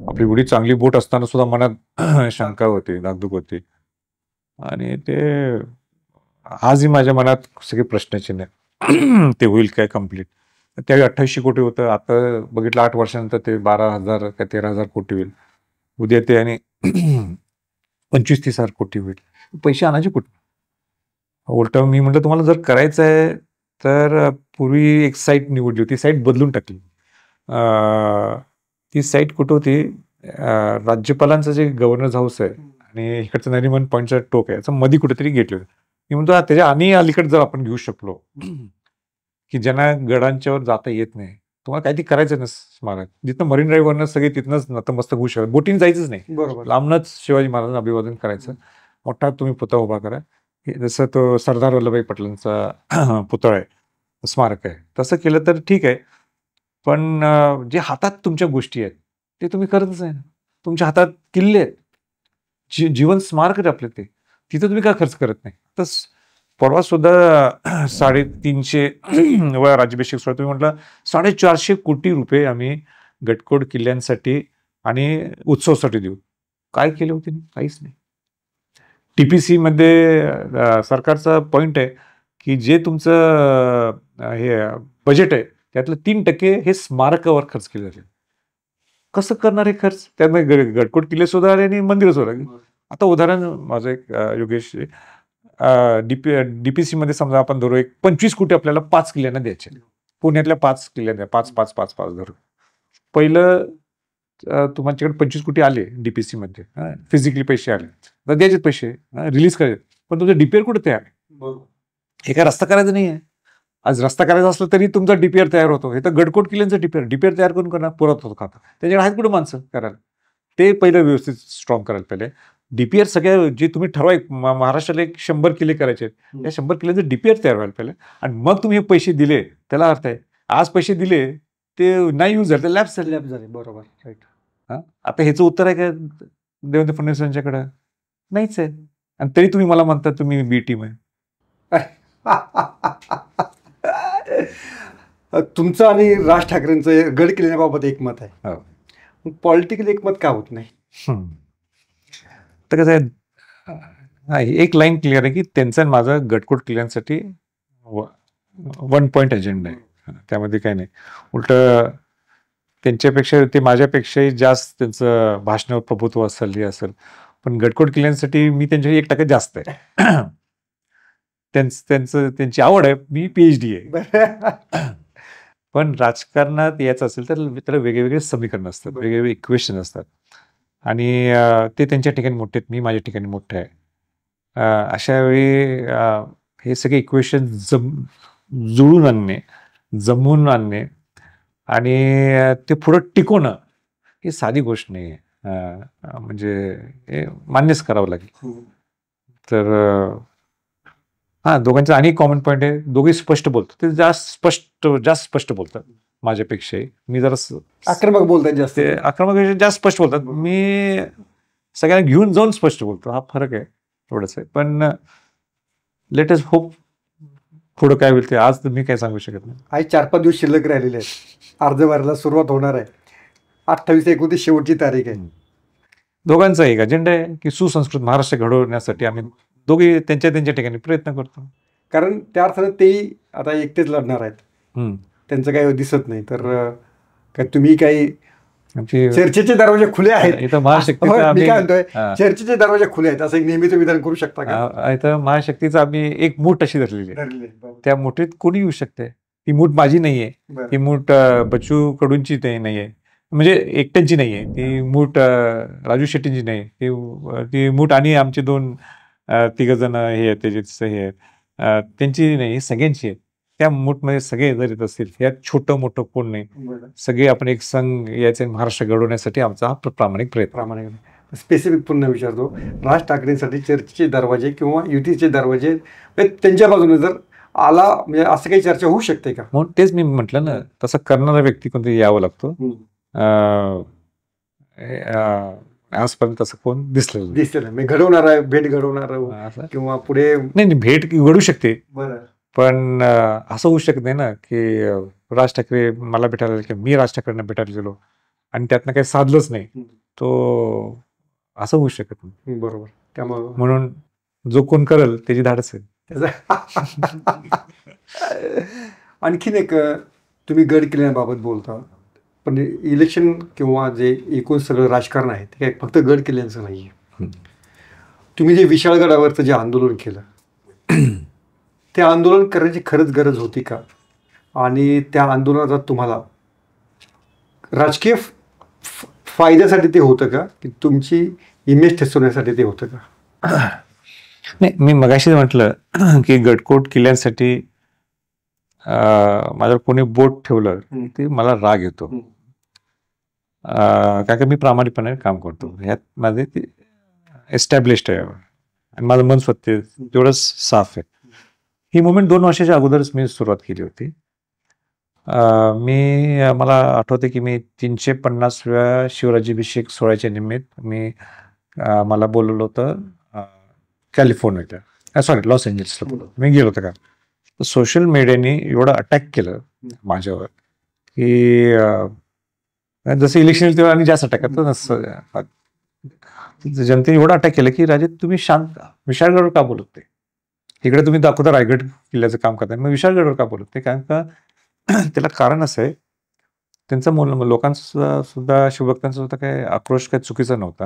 आपली एवढी चांगली बोट असताना सुद्धा मनात शंका होती दागदुख होती आणि ते आजही माझ्या मनात सगळे प्रश्नचिन्ह ते होईल काय कम्प्लीट त्यावेळी अठ्ठावीसशे कोटी होतं आता बघितलं आठ वर्षानंतर ते बारा हजार का तेरा हजार कोटी होईल उद्या ते आणि पंचवीस तीस हजार कोटी होईल पैसे आणायचे कुठे उलटं मी म्हटलं तुम्हाला जर करायचं आहे तर पूर्वी एक साईट निवडली होती साईट बदलून टाकली ती साईट कुठं होती राज्यपालांचं जे गव्हर्नर हाऊस आहे आणि इकडचं नरिमन पॉईंटचा टोक आहे याचं मधी कुठेतरी घेतलं होतं मी म्हणतो त्याच्या आणि अलीकडे जर आपण घेऊ शकलो की ज्यांना गडांच्यावर जाता येत नाही तुम्हाला काहीतरी करायचं ना स्मारक जिथं मरीन सगळी सगळे तिथनंच मस्त होऊ शकत बोटीन जायचंच नाही बरोबर लांबनच शिवाजी महाराजांना अभिवादन करायचं मोठा तुम्ही पुतळा उभा करा जसं तो सरदार वल्लभभाई पटेलांचा पुतळा आहे स्मारक आहे तसं केलं तर ठीक आहे पण जे हातात तुमच्या गोष्टी आहेत ते तुम्ही करतच आहे ना तुमच्या हातात किल्ले आहेत जी जीवन स्मारक आहे आपले ते तिथं तुम्ही का खर्च करत नाही तस परवा सुद्धा साडेतीनशे व राज्याभिषेक सोहळा तुम्ही म्हटलं साडेचारशे कोटी रुपये आम्ही गटकोट किल्ल्यांसाठी आणि उत्सवासाठी देऊ काय केलं होते काहीच नाही टी पी सीमध्ये सरकारचा पॉईंट आहे की जे तुमचं हे बजेट आहे त्यातलं तीन टक्के हे स्मारकावर खर्च केले जाते कसं करणार हे खर्च त्यामुळे गडकोट किल्ले सुधारले आणि मंदिर सुधारले आता उदाहरण माझं एक योगेश डीपी डीपीसी मध्ये समजा आपण धरू एक पंचवीस कोटी आपल्याला पाच किल्ल्यांना द्यायचे पुण्यातल्या पाच किल्ल्यांना पाच पाच पाच पाच धरू पहिलं तुमच्याकडे पंचवीस कोटी आले डीपीसी मध्ये फिजिकली पैसे आले तर द्यायचे पैसे रिलीज करायचे पण तुमचं डीपीआर कुठे तयार हे काय रस्ता करायचा नाही आहे आज रस्ता करायचा असलं तरी तुमचा डीपीआर तयार होतो हे तर गडकोट किल्ल्यांचं डीपीआर डीपीआर तयार करून करणार पुरत होतो खाता त्याच्याकडे आहेत कुठे माणसं करायला ते पहिलं व्यवस्थित स्ट्रॉंग करायला पहिले डीपीआर सगळ्या जे तुम्ही ठरवाय महाराष्ट्राला एक शंभर किल्ले करायचे त्या शंभर किल्ल्यांचं डीपीआर तयार व्हायला पहिले आणि मग तुम्ही हे पैसे दिले त्याला अर्थ आहे आज पैसे दिले ते नाही यूज झाले लॅब्स झाले लॅब्स झाले बरोबर राईट आता ह्याचं उत्तर आहे का देवेंद्र फडणवीस यांच्याकडे नाहीच आहे आणि तरी तुम्ही मला म्हणता तुम्ही बी टीम आहे तुमचं आणि राज ठाकरेंचं गड केल्याबाबत एकमत आहे हो. पॉलिटिकल एकमत का होत नाही तर कसं आहे एक लाईन क्लिअर आहे की त्यांचा माझा गटकोट क्लिअरसाठी वन पॉईंट एजेंडा आहे त्यामध्ये काही नाही उलट त्यांच्यापेक्षा ते माझ्यापेक्षाही जास्त त्यांचं भाषण प्रभुत्व असेल हे असेल पण गटकोट किल्ल्यांसाठी मी त्यांच्या एक टक्के जास्त आहे त्यांचं त्यांचं त्यांची आवड आहे मी पीएच डी आहे पण राजकारणात यायचं असेल तर त्याला वेगवेगळे समीकरण असतात वेगवेगळे इक्वेशन असतात आणि ते त्यांच्या ठिकाणी मोठे आहेत मी माझ्या ठिकाणी मोठे आहे अशा वेळी हे सगळे इक्वेशन जम जुळून आणणे जमवून आणणे आणि ते पुढं टिकवणं ही साधी गोष्ट नाही म्हणजे हे मान्यच करावं लागेल हो. तर हा दोघांचा आणि कॉमन पॉईंट आहे दोघे स्पष्ट बोलतो ते जास्त स्पष्ट जास्त स्पष्ट बोलतात माझ्यापेक्षाही मी जरा आक्रमक बोलतात जास्त आक्रमक जास्त स्पष्ट बोलतात मी सगळ्यांना घेऊन जाऊन स्पष्ट बोलतो हा फरक आहे थोडस पण लेटेस्ट होप पुढं काय होईल ते आज तुम्ही काय सांगू शकत नाही आई चार पाच दिवस शिल्लक राहिलेले आहेत अर्ज भरायला सुरुवात होणार आहे अठ्ठावीस एकोणतीस शेवटची तारीख आहे दोघांचा एक अजेंडा आहे की सुसंस्कृत महाराष्ट्र घडवण्यासाठी आम्ही दोघे त्यांच्या त्यांच्या ठिकाणी प्रयत्न करतो कारण त्या अर्थानं तेही आता एकटेच लढणार आहेत त्यांचं काही दिसत नाही तर काय तुम्ही काही चर्चेचे दरवाजे खुले आहेत इथं चर्चेचे दरवाजे खुले आहेत असं एक नेहमीचं विधान करू शकता का आम्ही एक मूठ अशी धरलेली आहे त्या मुठीत कोणी येऊ शकते ती मूठ माझी नाहीये ती मूठ बच्चू कडूंची नाहीये म्हणजे एकट्यांची नाहीये ती मूठ राजू शेट्टींची नाही ती ती मूठ आणि आमचे दोन तिघ जण हे आहेत त्याचे हे आहेत त्यांची नाही सगळ्यांची आहेत त्या मध्ये सगळे जर असतील यात छोटं मोठं कोण नाही सगळे आपण एक संघ याचे महाराष्ट्र घडवण्यासाठी आमचा प्रामाणिक प्रयत्न प्रामाणिक स्पेसिफिक पुन्हा विचारतो राज ठाकरेंसाठी चर्चेचे दरवाजे किंवा युतीचे दरवाजे त्यांच्या बाजूने जर आला म्हणजे असं काही चर्चा होऊ शकते का म्हणून तेच मी म्हटलं ना तसं करणारा व्यक्ती कोणतरी यावं लागतो आजपर्यंत तसं कोण दिसलं दिसलं मी घडवणार आहे भेट घडवणार किंवा पुढे नाही भेट घडू शकते बरं पण असं होऊ शकत नाही ना की राज ठाकरे मला भेटायला की मी राज ठाकरेंना भेटायला गेलो आणि त्यातनं काही साधलंच नाही तो असं होऊ शकत नाही बरोबर त्यामुळे म्हणून जो कोण करेल त्याची धाडस आहे आणखीन एक तुम्ही गड किल्ल्याबाबत बोलता पण इलेक्शन किंवा जे एकूण सगळं राजकारण आहे ते काय फक्त गड किल्ल्यांचं नाही आहे तुम्ही जे विशाळगडावरचं जे आंदोलन केलं ते आंदोलन करण्याची खरंच गरज होती का आणि त्या आंदोलनाचा तुम्हाला राजकीय फायद्यासाठी ते होतं का की तुमची इमेज ठसवण्यासाठी ते होतं का नाही मी मगाशी म्हटलं की गटकोट किल्ल्यांसाठी माझ्यावर कोणी बोट ठेवलं ते मला राग येतो काय का मी प्रामाणिकपणे काम करतो ह्यात माझे ते एस्टॅब्लिश आहे आणि माझं मन स्वतः तेवढंच साफ आहे ही मुवमेंट दोन वर्षाच्या अगोदरच मी सुरुवात केली होती मी मला आठवते की मी तीनशे पन्नास वेळा शिवराज्याभिषेक सोहळ्याच्या निमित्त मी मला बोलवलं होतं कॅलिफोर्नियाच्या सॉरी लॉस एंजल्सला बोलवलं मी गेलो होतो का सोशल मीडियाने एवढं अटॅक केलं माझ्यावर की जसं इलेक्शन येईल जास्त अटॅक करतो जनतेने एवढं अटॅक केलं की राजे तुम्ही शांत विशाळगडवर का बोलत ते इकडे तुम्ही दाखवता रायगड किल्ल्याचं काम करताय मग विशाळगडवर का बोलत ते कारण का त्याला कारण असं आहे त्यांचा मोल लोकांचा सुद्धा शिवभक्तांचा सुद्धा काही आक्रोश काही चुकीचा नव्हता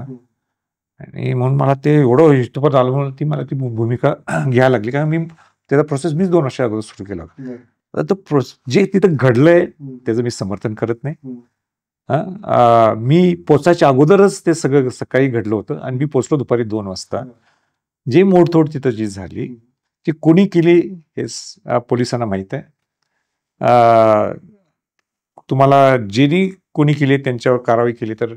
आणि म्हणून मला ते एवढं इष्टपत आलं म्हणून ती मला ती भूमिका घ्यायला लागली कारण मी त्याचा प्रोसेस मीच दोन वर्ष अगोदर सुरू केला होता तर जे तिथं घडलंय त्याचं मी समर्थन करत नाही मी पोचायच्या अगोदरच ते सगळं सकाळी घडलं होतं आणि मी पोचलो दुपारी दोन वाजता जे मोडतोड तिथं जी झाली ती कोणी केली हे पोलिसांना माहीत आहे तुम्हाला जेनी कोणी केली त्यांच्यावर कारवाई केली तर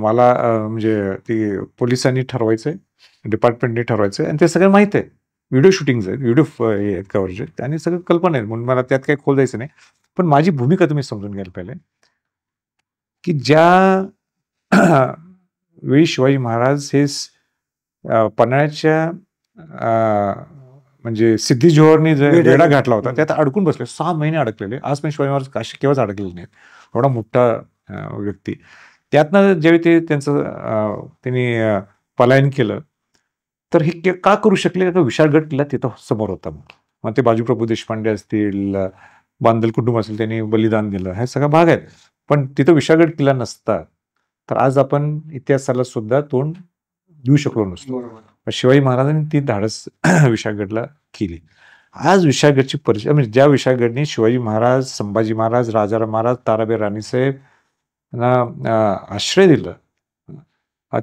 मला म्हणजे ती पोलिसांनी ठरवायचं आहे डिपार्टमेंटने ठरवायचं आहे आणि ते सगळं माहीत आहे व्हिडिओ शूटिंग आहेत व्हिडिओ हे आहेत कव्हरेज आणि सगळं कल्पना आहेत म्हणून मला त्यात काही खोल द्यायचं नाही पण माझी भूमिका तुम्ही समजून घ्यायला पाहिजे की ज्या वेळी शिवाजी महाराज हे पन्हाळ्याच्या म्हणजे सिद्धी जोहरनी जे वेडा घातला होता त्यात अडकून बसले सहा महिने अडकलेले आज पण शिवाजी महाराज काशी केव्हाच अडकलेले नाहीत एवढा मोठा व्यक्ती त्यातनं ज्यावेळी ते त्यांचं त्यांनी पलायन केलं तर हे का करू शकले का विशाळगड किल्ला तिथं समोर होता मग मग ते बाजूप्रभू देशपांडे असतील बांदल कुटुंब असेल त्यांनी बलिदान दिलं हे सगळा भाग आहेत पण तिथं विशाळगड किल्ला नसता तर आज आपण इतिहासाला सुद्धा तोंड देऊ शकलो नसतो शिवाजी महाराजांनी ती धाडस विशागडला केली आज विशागडची परिस्थिती म्हणजे ज्या विशागडने शिवाजी महाराज संभाजी महाराज राजाराम महाराज ताराबाई राणीसाहेब ना आश्रय दिला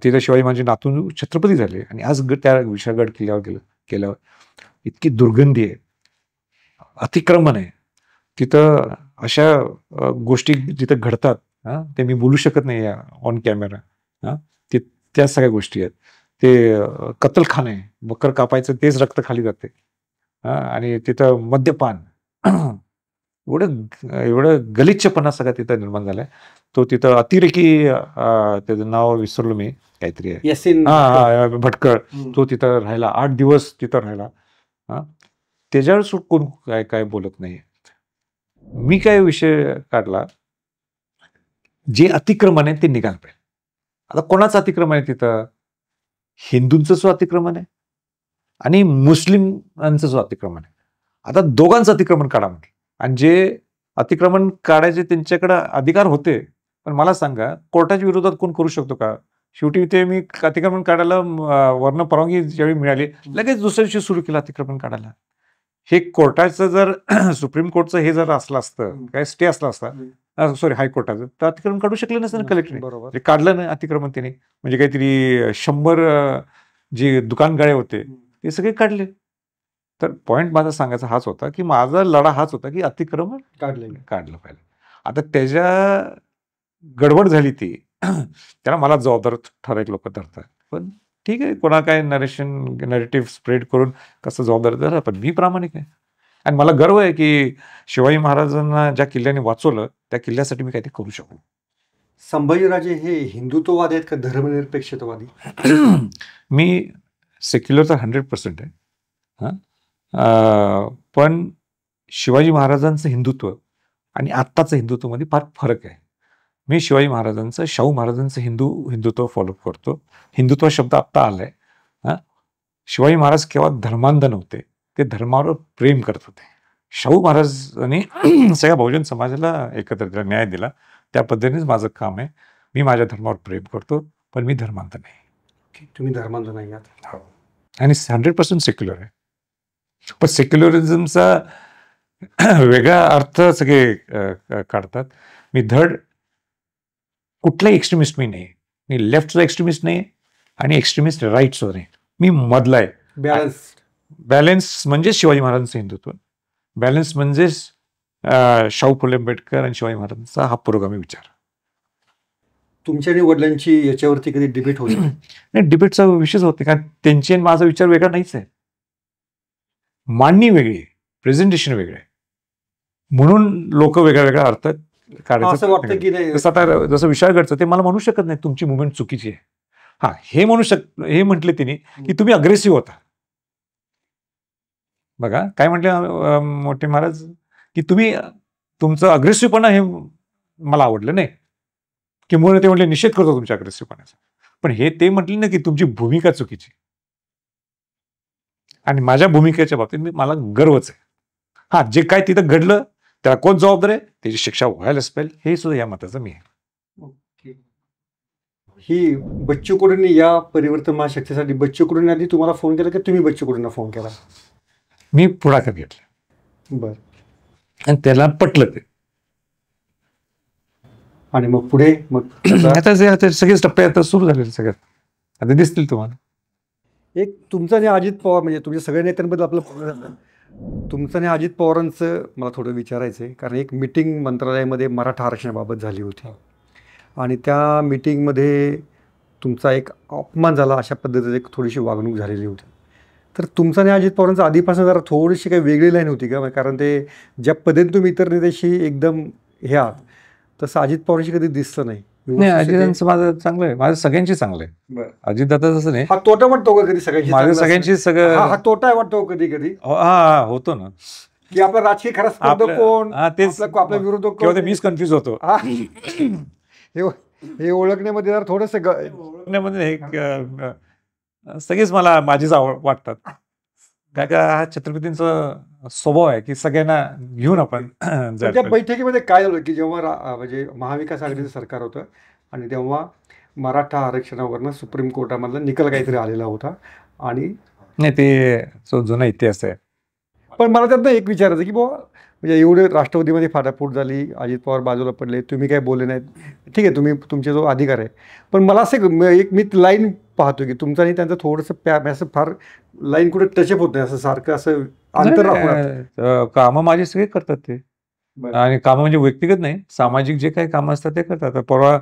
तिथं शिवाजी महाराज नातून छत्रपती झाले आणि आज त्या विशागड किल्ल्यावर गेलं केल्यावर इतकी दुर्गंधी आहे अतिक्रमण आहे तिथं अशा गोष्टी जिथं घडतात ते मी बोलू शकत नाही ऑन कॅमेरा ते त्या सगळ्या गोष्टी आहेत ते कतलखाने मकर कापायचं तेच रक्त खाली जाते आणि तिथं मद्यपान एवढं एवढं गलिच्छपणा सगळा तिथं निर्माण झालाय तो तिथं अतिरेकी त्याचं नाव विसरलो मी काहीतरी आहे भटकळ तो तिथं राहिला आठ दिवस तिथं राहिला त्याच्यावर सुट कोण काय काय बोलत नाही मी काय विषय काढला जे अतिक्रमण आहे ते निघाल पाहिजे आता कोणाचं अतिक्रमण आहे तिथं हिंदूंचं स्वातिक्रमण अतिक्रमण आहे आणि मुस्लिमांचं जो अतिक्रमण आहे आता दोघांचं अतिक्रमण काढा म्हटलं आणि जे अतिक्रमण काढायचे त्यांच्याकडे अधिकार होते पण मला सांगा कोर्टाच्या विरोधात कोण करू शकतो का शेवटी ते मी अतिक्रमण काढायला वर्ण परवानगी ज्यावेळी मिळाली लगेच दुसऱ्या दिवशी सुरू केलं अतिक्रमण काढायला हे कोर्टाचं जर सुप्रीम कोर्टचं हे जर असलं असतं काय स्टे असला असता सॉरी हायकोर्टाचं तर अतिक्रमण काढू शकले नसतं ना बरोबर म्हणजे काढलं ना अतिक्रमण त्याने म्हणजे काहीतरी शंभर जे दुकानगाळे होते ते सगळे काढले तर पॉइंट माझा सांगायचा हाच होता की माझा लढा हाच होता की अतिक्रमण काढले काढलं पाहिजे आता त्याच्या गडबड झाली ती त्याला मला जबाबदार ठराविक लोक धरतात पण ठीक आहे कोणा काय नरेशन नरेटिव्ह स्प्रेड करून कसं जबाबदार धरा पण मी प्रामाणिक आहे आणि मला गर्व आहे की शिवाजी महाराजांना ज्या किल्ल्याने वाचवलं त्या किल्ल्यासाठी मी काहीतरी करू शकलो संभाजीराजे हे हिंदुत्ववाद आहेत का धर्मनिरपेक्षतवादी मी सेक्युलर तर हंड्रेड पर्सेंट आहे हां पण शिवाजी महाराजांचं हिंदुत्व आणि आत्ताचं हिंदुत्वमध्ये फार फरक आहे मी शिवाजी महाराजांचं शाहू महाराजांचं हिंदू हिंदुत्व फॉलोअप करतो हिंदुत्व शब्द आत्ता आला आहे हां शिवाजी महाराज केव्हा धर्मांध नव्हते ते धर्मावर प्रेम करत होते शाहू महाराजांनी सगळ्या बहुजन समाजाला एकत्र दिला न्याय दिला त्या पद्धतीनेच माझं काम आहे मी माझ्या धर्मावर प्रेम करतो पण मी धर्मांत नाही तुम्ही धर्मांत नाही हो. आणि हंड्रेड पर्सेंट सेक्युलर आहे पण सेक्युलरिझमचा वेगळा अर्थ सगळे काढतात मी धड कुठला एक्स्ट्रीमिस्ट मी नाही मी लेफ्टचा एक्स्ट्रीमिस्ट नाही आणि एक्स्ट्रीमिस्ट राईटचा नाही मी मधला आहे बॅलन्स बॅलेन्स म्हणजेच शिवाजी महाराजांचं हिंदुत्व बॅलेन्स म्हणजे शाहू फुले आंबेडकर आणि शिवाजी महाराजांचा हा पुरोगामी विचार तुमच्या आणि वडिलांची याच्यावरती कधी डिबेट होती नाही डिबेटचा विषयच होते कारण त्यांची आणि माझा विचार वेगळा नाहीच आहे मांडणी वेगळी आहे प्रेझेंटेशन वेगळे आहे म्हणून लोक वेगळा वेगळा अर्थ असं वाटतं की जसं आता जसं ते मला म्हणू शकत नाही तुमची मुवमेंट चुकीची आहे हा हे म्हणू शक हे म्हटले तिने की तुम्ही अग्रेसिव्ह होता बघा काय म्हटले मोठे महाराज की तुम्ही तुमचं अग्रेसिव्हपणा हे मला आवडलं नाही मुळे ते म्हटले निषेध करतो तुमच्या अग्रेसिव्हपणाचा पण हे ते म्हटले ना की तुमची भूमिका चुकीची आणि माझ्या भूमिकेच्या बाबतीत मी मला गर्वच आहे हा जे काय तिथं घडलं त्याला कोण जबाबदार आहे त्याची शिक्षा व्हायलाच पाहिजे हे सुद्धा या मताचं मी आहे ही बच्चू कडून या परिवर्तन महाशक्तीसाठी बच्चू कुडून आधी तुम्हाला फोन केला की तुम्ही बच्चू कुडून फोन केला मी पुढाकार घेतला बर आणि त्याला पटलं ते आणि मग पुढे मग आता जे आता सगळेच टप्पे आता सुरू झालेले सगळ्यात आता दिसतील तुम्हाला एक तुमचा आणि अजित पवार म्हणजे तुमच्या सगळ्या नेत्यांबद्दल आपलं तुमचं आणि अजित पवारांचं मला थोडं विचारायचं आहे कारण एक मिटिंग मंत्रालयामध्ये मराठा आरक्षणाबाबत झाली होती आणि त्या मिटिंगमध्ये तुमचा एक अपमान झाला अशा पद्धतीचं एक थोडीशी वागणूक झालेली होती तर तुमचा नाही अजित पवारांचा आधीपासून जरा थोडीशी काही वेगळी लाईन होती का कारण ते ज्या पद्धतीने तुम्ही इतर नेत्याशी एकदम हे आहात तसं अजित पवारांशी कधी दिसत नाही नाही अजितांचं माझं चांगलं आहे माझं सगळ्यांशी चांगलं आहे अजित दादा तसं नाही हा तोटा वाटतो का कधी सगळ्यांशी माझ्या सगळ्यांशी सगळं हा तोटा वाटतो कधी कधी हो, हा होतो ना की आपलं राजकीय खरं स्पर्धक कोण तेच आपल्या विरोधक कोण मीच कन्फ्यूज होतो हे ओळखण्यामध्ये जरा थोडंसं ओळखण्यामध्ये सगळेच मला माझीच आवड वाटतात काय का हा छत्रपतींचा स्वभाव आहे की सगळ्यांना घेऊन आपण हो. त्या बैठकीमध्ये काय झालं की जेव्हा म्हणजे महाविकास आघाडीचं सरकार होतं आणि तेव्हा मराठा आरक्षणावरनं सुप्रीम कोर्टामधला निकाल काहीतरी आलेला होता आणि नाही ते जो जुना इतिहास आहे पण मला त्यातनं एक विचारायचं की बाबा म्हणजे एवढे राष्ट्रवादीमध्ये फाटाफूट झाली अजित पवार बाजूला पडले तुम्ही काय बोलले नाहीत ठीक आहे तुम्ही तुमचे जो अधिकार आहे पण मला असं एक मी लाईन पाहतो की तुमचा आणि त्यांचं थोडंसं प्या असं फार लाईन कुठे टचअप होत नाही असं सारखं असं अंतर कामं माझे सगळे करतात ते आणि कामं म्हणजे व्यक्तिगत नाही सामाजिक जे काही कामं असतात ते करतात परवा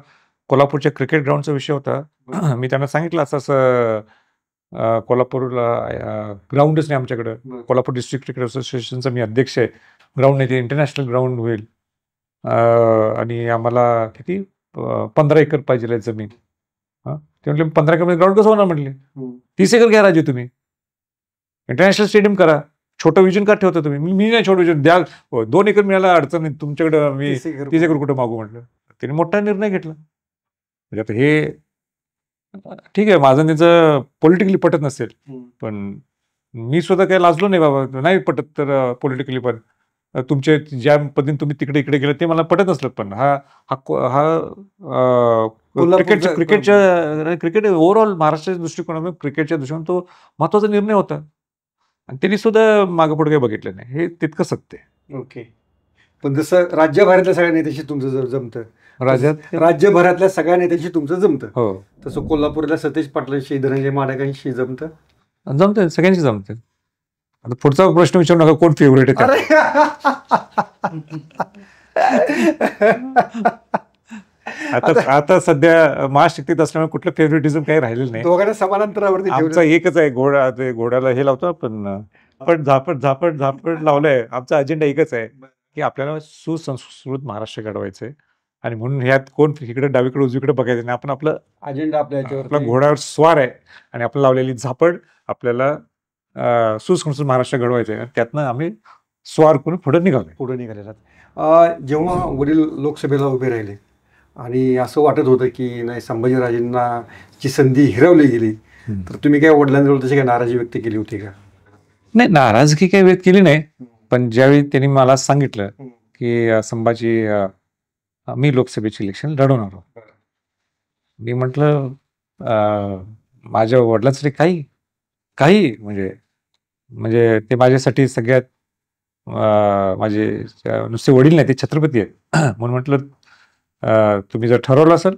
कोल्हापूरच्या क्रिकेट ग्राउंडचा विषय होता मी त्यांना सांगितलं असं असं कोल्हापूरला ग्राउंडच नाही आमच्याकडं कोल्हापूर डिस्ट्रिक्ट क्रिकेट असोसिएशनचा मी अध्यक्ष आहे ग्राउंड नाही ते इंटरनॅशनल ग्राउंड होईल आणि आम्हाला किती पंधरा एकर पाहिजे जमीन ते म्हटले पंधरा एकर ग्राउंड कसं होणार म्हटले हो. तीस एकर घ्या राजे तुम्ही इंटरनॅशनल स्टेडियम करा छोटं विजन का ठेवता तुम्ही मी नाही छोटं विजन द्या हो, दोन एकर मिळाला अडचण नाही तुमच्याकडे मी तीस एकर कुठं मागू म्हटलं त्यांनी मोठा निर्णय घेतला म्हणजे आता हे ठीक आहे माझं त्यांचं पॉलिटिकली पटत नसेल पण मी स्वतः काही लाजलो नाही बाबा नाही पटत तर पॉलिटिकली पण तुमचे ज्या पद्धतीने तुम्ही तिकडे इकडे गेले ते मला पटत नसलं पण हा हा हा क्रिकेटच्या क्रिकेटच्या क्रिकेट ओव्हरऑल महाराष्ट्राच्या दृष्टिकोनातून क्रिकेटच्या दृष्टीने तो महत्वाचा निर्णय होता आणि त्यांनी सुद्धा मागे पुढे काही बघितलं नाही हे तितकं सत्य ओके पण जसं राज्यभरातल्या सगळ्या नेत्याशी तुमचं जर जमतं राज्यात राज्यभरातल्या सगळ्या नेत्यांशी तुमचं जमतं हो तसं कोल्हापूरला सतेज पाटलांशी धनंजय माडकांशी जमतं जमतं सगळ्यांशी जमतं आता पुढचा प्रश्न विचारू नका कोण फेवरेट आहे आता आता सध्या महाशक्तीत असल्यामुळे कुठलं फेवरेटिझम काही राहिलेलं नाही दोघांना समानांतरावरती आमचा एकच आहे घोडा घोड्याला हे लावतो आपण पण झापट झापट झापट लावलंय आमचा अजेंडा एकच आहे की आपल्याला सुसंस्कृत महाराष्ट्र घडवायचंय आहे आणि म्हणून ह्यात कोण इकडे डावीकडे उजवीकडे बघायचं नाही आपण आपलं अजेंडा आपल्या आपला घोड्यावर स्वार आहे आणि आपण लावलेली झापड आपल्याला सुसंस्कृत महाराष्ट्र घडवायचं आहे त्यातनं आम्ही स्वार करून पुढे निघालो पुढे निघालेला जेव्हा वडील लोकसभेला उभे राहिले आणि असं वाटत होतं की नाही संभाजीराजेंना जी संधी हिरवली गेली तर तुम्ही काय वडिलांजवळ तशी काय नाराजी व्यक्त केली होती का नाही नाराजगी काही व्यक्त केली नाही पण ज्यावेळी त्यांनी मला सांगितलं की संभाजी मी लोकसभेचे इलेक्शन लढवणार मी म्हटलं माझ्या वडिलांसाठी काही काही म्हणजे म्हणजे ते माझ्यासाठी सगळ्यात माझे नुसते वडील नाही ते छत्रपती आहेत म्हणून म्हटलं तुम्ही जर ठरवलं असेल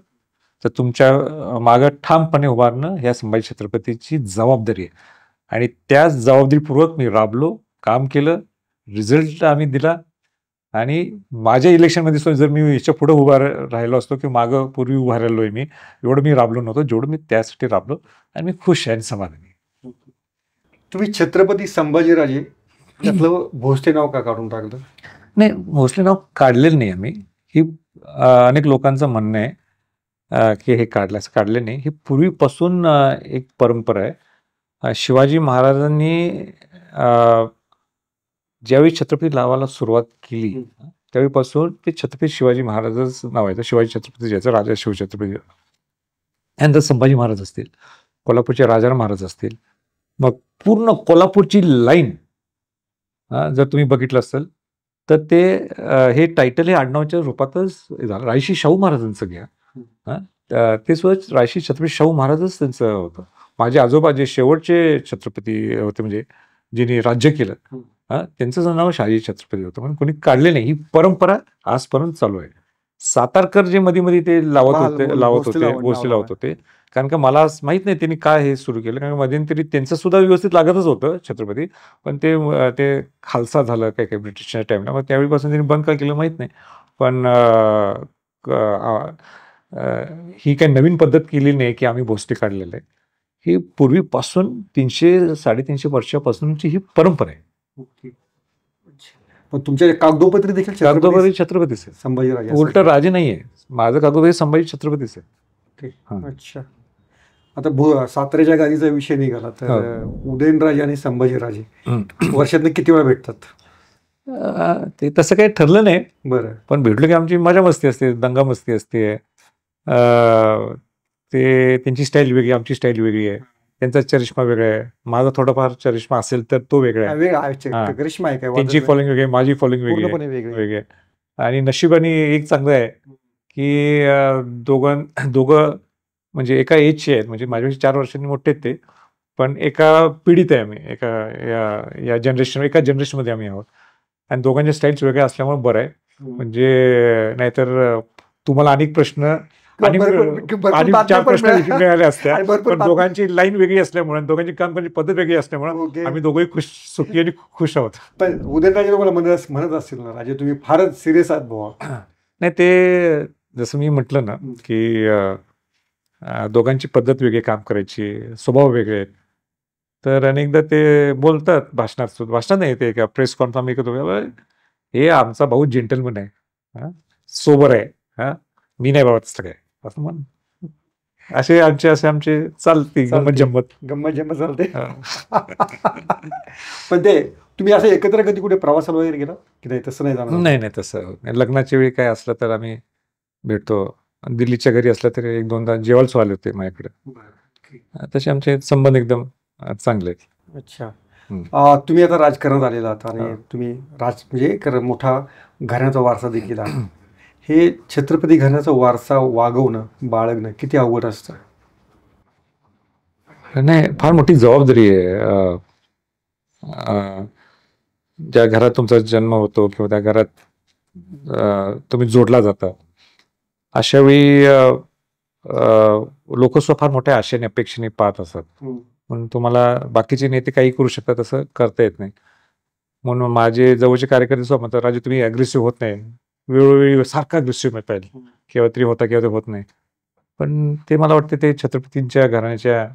तर तुमच्या माग ठामपणे उभारणं ह्या संभाजी छत्रपतीची जबाबदारी आहे आणि त्याच जबाबदारीपूर्वक मी राबलो काम केलं रिझल्ट आम्ही दिला आणि माझ्या इलेक्शनमध्ये सुद्धा जर मी याच्या पुढे उभा राहिलो असतो की मागं पूर्वी उभा राहिलो आहे मी एवढं मी राबलो नव्हतो जेवढं मी त्यासाठी राबलो आणि मी खुश आहे आणि समाधानी तुम्ही छत्रपती संभाजीराजे त्यातलं भोसले नाव का काढून टाकलं नाही भोसले नाव काढलेलं नाही आम्ही ही अनेक लोकांचं म्हणणं आहे की हे काढल्याचं काढले नाही हे पूर्वीपासून एक परंपरा आहे शिवाजी महाराजांनी ज्यावेळी छत्रपती नावाला सुरुवात केली त्यावेळीपासून ते छत्रपती शिवाजी महाराजच नाव आहे शिवाजी छत्रपती ज्याचं राजा शिवछत्रपती त्यानंतर संभाजी महाराज असतील कोल्हापूरचे राजाराम महाराज असतील मग पूर्ण कोल्हापूरची लाईन जर तुम्ही बघितलं असेल तर ते हे टायटल हे आडनावच्या रूपातच झालं रायशी शाहू महाराजांचं घ्या ते सुद्धा रायशी छत्रपती शाहू महाराजच त्यांचं होतं माझे आजोबा जे शेवटचे छत्रपती होते म्हणजे जिने राज्य केलं त्यांचं नाव शाहजी छत्रपती होतं पण कोणी काढले नाही ही परंपरा आजपर्यंत चालू आहे सातारकर जे मध्ये मध्ये ते लावत होते लावत होते गोष्टी लावत होते कारण का मला माहित नाही त्यांनी काय हे सुरू केलं कारण तरी त्यांचं सुद्धा व्यवस्थित लागतच होतं छत्रपती पण ते ते खालसा झालं काही काही ब्रिटिशच्या टाइमला मग त्यावेळीपासून त्यांनी बंद का केलं माहीत नाही पण ही काही नवीन पद्धत केली नाही की आम्ही भोसले काढलेले आहे ही पूर्वीपासून तीनशे साडेतीनशे वर्षापासूनची ही परंपरा आहे पण तुमच्या कागदोपत्री देखील कागदोपत्री छत्रपतीच आहे राजा उलट राजे नाही आहे माझं कागदोपत्री संभाजी छत्रपतीच आहे अच्छा आता भू साताऱ्याच्या गादीचा विषय निघाला तर हो. उदयनराजे आणि संभाजीराजे वर्षातनं किती वेळा भेटतात ते तसं काही ठरलं नाही बरं पण भेटलो की आमची मजा मस्ती असते दंगा मस्ती असते ते त्यांची स्टाईल वेगळी आमची स्टाईल वेगळी आहे त्यांचा चरिष्मा वेगळा आहे माझा थोडाफार चरिष्मा असेल तर तो वेगळा आहे आहे त्यांची फॉलोइंग वेगळी माझी फॉलोइंग वेगळी वेगळी आणि नशिबाने एक चांगलं आहे की दोघां दोघं म्हणजे एका एजचे आहेत म्हणजे माझ्यापेक्षा चार वर्षांनी मोठे आहेत ते पण एका पिढीत आहे आम्ही एका या जनरेशन एका मध्ये आम्ही आहोत आणि दोघांच्या स्टाईल्स वेगळ्या असल्यामुळे बरं आहे हो. म्हणजे नाहीतर तुम्हाला अनेक प्रश्न पण दोघांची लाईन वेगळी असल्यामुळे दोघांची काम करण्याची पद्धत वेगळी असल्यामुळे आम्ही दोघंही खुश सुखी आणि खुश आहोत पण उदयनराजे तुम्हाला म्हणत म्हणत असतील ना राजे तुम्ही फारच सिरियस आहात भाऊ नाही ते जसं मी म्हटलं ना की दोघांची पद्धत वेगळी काम करायची स्वभाव वेगळे तर अनेकदा ते बोलतात भाषणात भाषण नाही ते का प्रेस कॉन्फरन्स एक हे आमचा भाऊ जेंटलमन आहे सोबर आहे हा मी नाही बाबा तसं काय असं म्हण असे आमचे असे आमचे चालते गंमत जम्मत गंमत जम्मत चालते पण ते तुम्ही असं एकत्र कधी कुठे प्रवासाला वगैरे गेला की नाही तसं नाही जाणार नाही नाही तसं लग्नाच्या वेळी काय असलं तर आम्ही भेटतो दिल्लीच्या घरी असलं तरी एक दोनदा जेवायला आले होते माझ्याकडे तसे आमचे संबंध एकदम चांगले आहेत अच्छा तुम्ही आता राजकारणात आलेला आहात आणि तुम्ही राज म्हणजे मोठा घराण्याचा वारसा देखील आहात हे छत्रपती घराण्याचा वारसा वागवणं बाळगणं किती अवघड असतं नाही फार मोठी जबाबदारी आहे ज्या घरात तुमचा जन्म होतो किंवा त्या घरात तुम्ही जोडला जाता अशा वेळी लोक फार मोठ्या आशेने अपेक्षेने पाहत असतात हो. पण तुम्हाला बाकीचे नेते काही करू शकतात असं करता येत नाही म्हणून माझे जवळचे कार्यकर्ते सुद्धा म्हणतात राजू तुम्ही अग्रेसिव्ह होत नाही वेळोवेळी सारखा दृश्य पाहिजे हो. किंवा तरी होता किंवा ते होत नाही पण ते मला वाटतं ते छत्रपतींच्या घराण्याच्या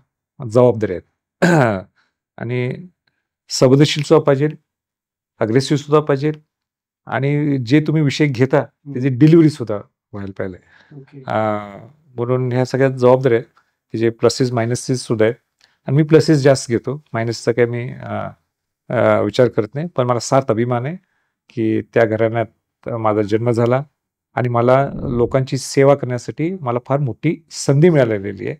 जबाबदाऱ्या आहेत आणि सबदशील सुद्धा पाहिजे अग्रेसिव्ह सुद्धा पाहिजे आणि जे तुम्ही विषय घेता हो. त्याची डिलिव्हरी सुद्धा व्हायला पाहिजे म्हणून ह्या सगळ्यात जबाबदाऱ्या आहेत की जे प्लसेस मायनसेस सुद्धा आहेत आणि मी प्लसेस जास्त घेतो मायनसचा काही मी विचार करत नाही पण मला सात अभिमान आहे की त्या घराण्यात माझा जन्म झाला आणि मला लोकांची सेवा करण्यासाठी मला फार मोठी संधी मिळालेली आहे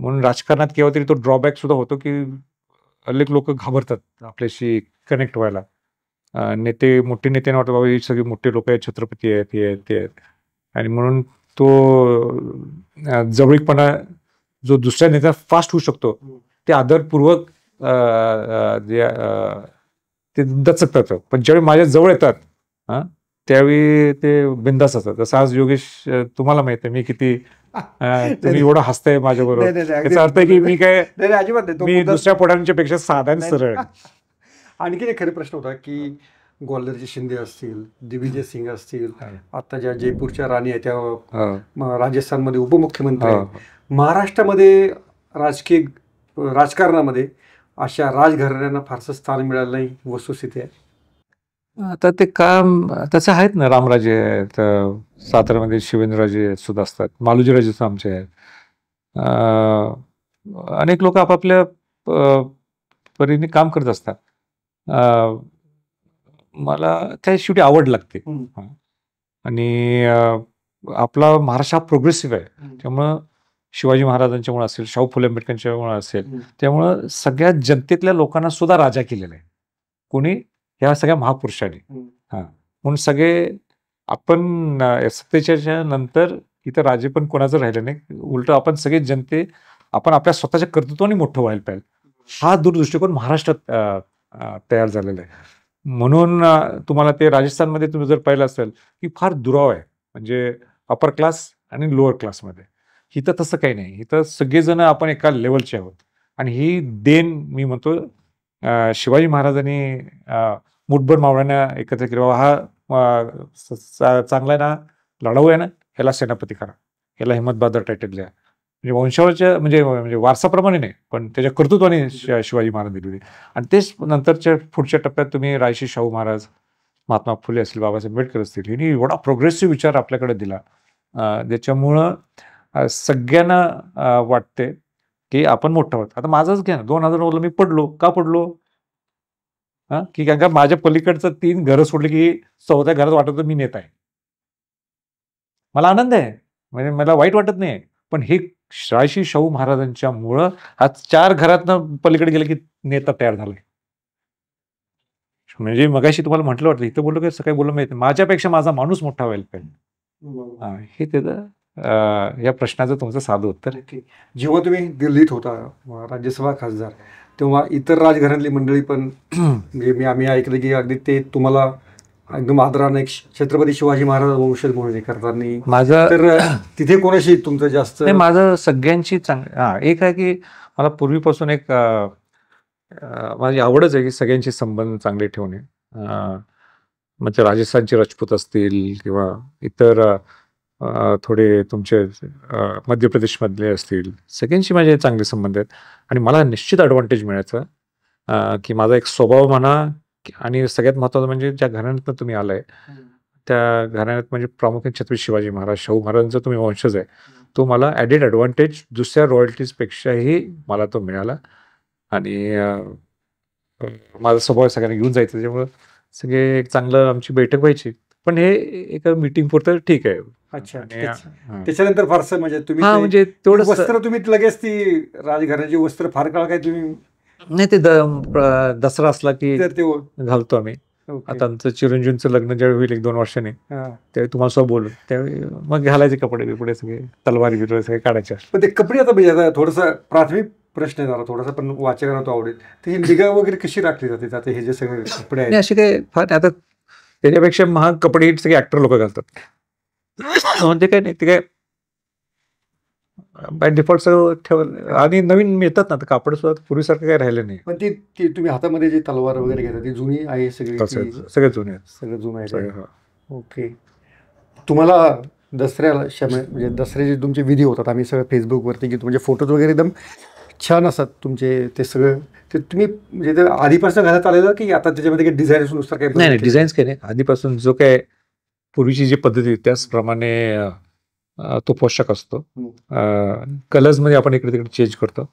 म्हणून राजकारणात केव्हा तरी तो ड्रॉबॅक सुद्धा होतो की अनेक लोक घाबरतात आपल्याशी कनेक्ट व्हायला नेते मोठे नेते वाटतं बाबा ही सगळे मोठे लोक आहेत छत्रपती आहेत हे आहेत ते आहेत आणि म्हणून तो जवळीकपणा जो दुसऱ्या नेत्या फास्ट होऊ शकतो ते आदरपूर्वक जे ते दचकतात पण ज्यावेळी माझ्या जवळ येतात त्यावेळी ते बिंदास असतात जसं आज योगेश तुम्हाला माहित आहे मी किती तुम्ही एवढं हसताय माझ्याबरोबर त्याचा अर्थ की मी काय मी दुसऱ्या पेक्षा साधा आणि सरळ आणखी एक खरे प्रश्न होता की ग्वाल्हेरचे शिंदे असतील दिग्विजय सिंग असतील आता ज्या जयपूरच्या राणी आहेत त्या राजस्थानमध्ये उपमुख्यमंत्री महाराष्ट्रामध्ये राजकीय राजकारणामध्ये अशा राजघराण्यांना फारसं स्थान मिळालं नाही वस्तुस्थिती आहे आता ते काम त्याचं आहेत ना रामराजे आहेत सातारामध्ये शिवेंद्रराजे सुद्धा असतात मालुजीराजे सुद्धा आमचे आहेत अनेक लोक आपापल्या परीने काम करत असतात मला त्या शेवटी आवड लागते आणि आपला महाराष्ट्र हा प्रोग्रेसिव्ह आहे त्यामुळं शिवाजी महाराजांच्यामुळे असेल शाहू फुले आंबेडकरांच्यामुळे असेल त्यामुळं सगळ्या जनतेतल्या लोकांना सुद्धा राजा केलेला आहे कोणी ह्या सगळ्या महापुरुषांनी हा म्हणून सगळे आपण सत्तेच्या नंतर इथं राजे पण कोणाचं राहिलं नाही उलट आपण सगळे जनते आपण आपल्या स्वतःच्या कर्तृत्वाने मोठं व्हायला पाहिजे हा दूरदृष्टिकोन महाराष्ट्रात तयार झालेला आहे म्हणून तुम्हाला ते राजस्थानमध्ये तुम्ही जर पाहिलं असेल की फार दुराव आहे म्हणजे अपर क्लास आणि लोअर क्लासमध्ये इथं तसं काही नाही इथं सगळेजण आपण एका लेवलचे आहोत आणि ही देन मी म्हणतो शिवाजी महाराजांनी मुठभर मावळ्यांना एकत्र केलं हा चांगला ना लढाऊ आहे ना ह्याला सेनापती करा ह्याला हिमत बहादर टायटल द्या म्हणजे वंशावळच्या म्हणजे म्हणजे वारसाप्रमाणे नाही पण त्याच्या कर्तृत्वाने शिवाजी महाराज दिलेली आणि तेच नंतरच्या पुढच्या टप्प्यात तुम्ही रायशी शाहू महाराज महात्मा फुले असतील बाबासाहेब आंबेडकर असतील यांनी एवढा प्रोग्रेसिव्ह विचार आपल्याकडे दिला ज्याच्यामुळं सगळ्यांना वाटते की आपण मोठा होत आता माझंच घ्या दोन हजार नऊला मी पडलो का पडलो हा की कारण का माझ्या पलीकडचं तीन घरं सोडली की चौथ्या घरात वाटत मी नेता आहे मला आनंद आहे म्हणजे मला वाईट वाटत नाही पण हे शाळशी शाहू महाराजांच्या मुळं आज चार घरातनं पलीकडे गेले की नेता तयार झालाय म्हणजे मगाशी तुम्हाला म्हटलं वाटतं इथं बोललो की सकाळी बोललो माहिती माझ्यापेक्षा माझा माणूस मोठा व्हायला पाहिजे हे त्याचं या प्रश्नाचं तुमचं साधं उत्तर जेव्हा तुम्ही दिल्लीत होता राज्यसभा खासदार तेव्हा इतर राजघराणली मंडळी पण मी आम्ही ऐकलं की अगदी ते तुम्हाला एकदम आदराने छत्रपती शिवाजी महाराज वंश म्हणून हे करताना माझं तर तिथे कोणाशी तुमचं जास्त माझं सगळ्यांशी चांग एक आहे की मला पूर्वीपासून एक माझी आवडच आहे की सगळ्यांशी संबंध चांगले ठेवणे म्हणजे राजस्थानचे राजपूत असतील किंवा इतर थोडे तुमचे मध्य प्रदेशमधले असतील सगळ्यांशी माझे चांगले संबंध आहेत आणि मला निश्चित ॲडव्हान्टेज मिळायचं की माझा एक स्वभाव म्हणा आणि सगळ्यात महत्त्वाचं म्हणजे ज्या घराण्यातनं तुम्ही आलाय त्या घराण्यात म्हणजे प्रामुख्याने छत्रपती शिवाजी महाराज शाहू महाराजांचा तुम्ही वंशज आहे तो मला ॲडेड ॲडव्हान्टेज दुसऱ्या रॉयल्टीजपेक्षाही मला तो मिळाला आणि माझा स्वभाव सगळ्यांना घेऊन जायचं त्याच्यामुळं सगळे एक चांगलं आमची बैठक व्हायची पण हे एका मीटिंग पुरतं ठीक आहे अच्छा त्याच्यानंतर फारसं म्हणजे तुम्ही हा म्हणजे वस्त्र तुम्ही लगेच ती राजघराण्याची वस्त्र फार काळ काय तुम्ही नाही ते दसरा असला की घालतो आम्ही आता आमचं चिरंजीवचं लग्न ज्यावेळी होईल एक दोन वर्षाने त्यावेळी तुम्हाला सुद्धा बोलू त्यावेळी मग घालायचे कपडे बिपडे सगळे तलवारी बिलवारी सगळे काढायचे पण ते कपडे आता म्हणजे थोडस प्राथमिक प्रश्न झाला थोडासा पण वाचायला तो आवडेल तर ही निगा वगैरे कशी राखली जाते आता हे जे सगळे कपडे आहेत असे काही फार आता त्याच्यापेक्षा महाग कपडे सगळे ऍक्टर लोक घालतात म्हणजे हो, काय नाही ते काय बाय डिफॉल्ट सगळं ठेवलं आणि नवीन मिळतात ना कापड सुद्धा पूर्वीसारखं काही राहिलं नाही पण ती ती तुम्ही हातामध्ये जी तलवार वगैरे घेता ती जुनी आहे सगळी सगळे जुने आहेत. सगळं जुनं आहे ओके तुम्हाला दसऱ्याला शम म्हणजे दसऱ्याचे तुमचे विधी होतात आम्ही सगळं फेसबुकवरती की तुमचे फोटोज वगैरे एकदम छान असतात तुमचे ते सगळं ते तुम्ही म्हणजे ते आधीपासून घालत आलेलं की आता त्याच्यामध्ये काही डिझाईन नुसतं काही नाही नाही डिझाईन्स काही नाही आधीपासून जो काय पूर्वीची जी पद्धती त्याचप्रमाणे तो पोषक असतो कलर्समध्ये आपण इकडे तिकडे चेंज करतो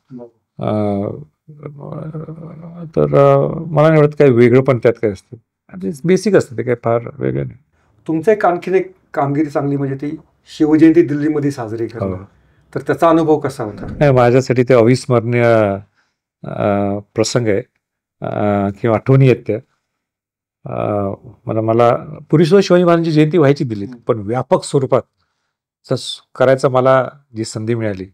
तर मला नाही वाटत काही वेगळं पण त्यात काय असतं बेसिक असतं ते काही फार वेगळं नाही तुमचं एक आणखीन एक कामगिरी चांगली म्हणजे ती शिवजयंती दिल्लीमध्ये साजरी हो. करणं तर त्याचा अनुभव कसा होता नाही माझ्यासाठी ते अविस्मरणीय प्रसंग आहे किंवा आठवणी आहेत त्या मला मला पुरुषोत्तम शिवाजी महाराजांची जयंती व्हायची दिली पण व्यापक स्वरूपात करायचं मला जी संधी मिळाली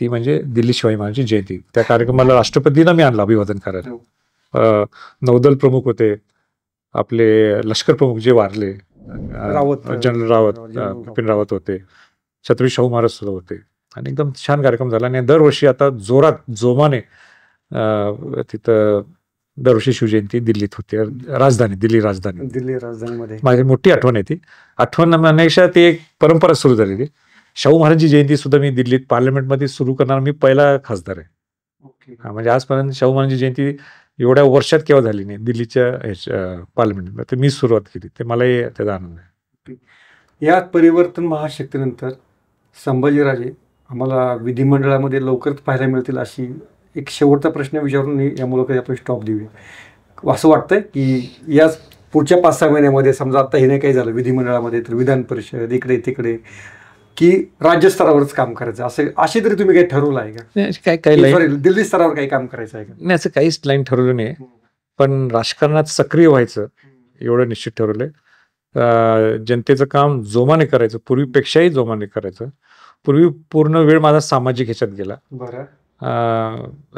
ती म्हणजे दिल्ली शिवाजी महाराजांची जयंती त्या कार्यक्रमाला राष्ट्रपतींना मी आणलं अभिवादन करायला हो. नौदल प्रमुख होते आपले लष्कर प्रमुख जे वारले रावत जनरल रावत बिपिन रावत होते छत्रपती शाहू महाराज सुद्धा होते आणि एकदम छान कार्यक्रम झाला आणि दरवर्षी आता जोरात जोमाने तिथं दरवर्षी शिवजयंती दिल्लीत होती राजधानी दिल्ली राजधानी दिल्ली राजधानीमध्ये माझी मोठी आठवण आहे ती आठवण म्हणण्यापेक्षा ती एक परंपरा सुरू झालेली शाहू महाराजची जयंती सुद्धा मी दिल्लीत मध्ये सुरू करणार मी पहिला खासदार आहे हा म्हणजे आजपर्यंत शाहू महाराजांची जयंती एवढ्या वर्षात केव्हा झाली नाही दिल्लीच्या पार्लमेंट मी सुरुवात केली ते मलाही त्याचा आनंद आहे यात परिवर्तन महाशक्तीनंतर संभाजीराजे आम्हाला विधिमंडळामध्ये लवकरच पाहायला मिळतील अशी एक शेवटचा प्रश्न विचारून मी या मुलाखत आपण स्टॉप देऊया असं वाटतंय की याच पुढच्या पाच सहा महिन्यामध्ये समजा आता हे नाही काही झालं विधिमंडळामध्ये तर विधान परिषद इकडे तिकडे की राज्यस्तरावरच काम करायचं असं असे तरी तुम्ही काही ठरवलं आहे का काय काही दिल्ली स्तरावर काही काम करायचं आहे का नाही असं काहीच लाईन ठरवलं नाही पण राजकारणात सक्रिय व्हायचं एवढं निश्चित ठरवलंय जनतेचं काम जोमाने करायचं पूर्वीपेक्षाही जोमाने करायचं पूर्वी पूर्ण वेळ माझा सामाजिक ह्याच्यात गेला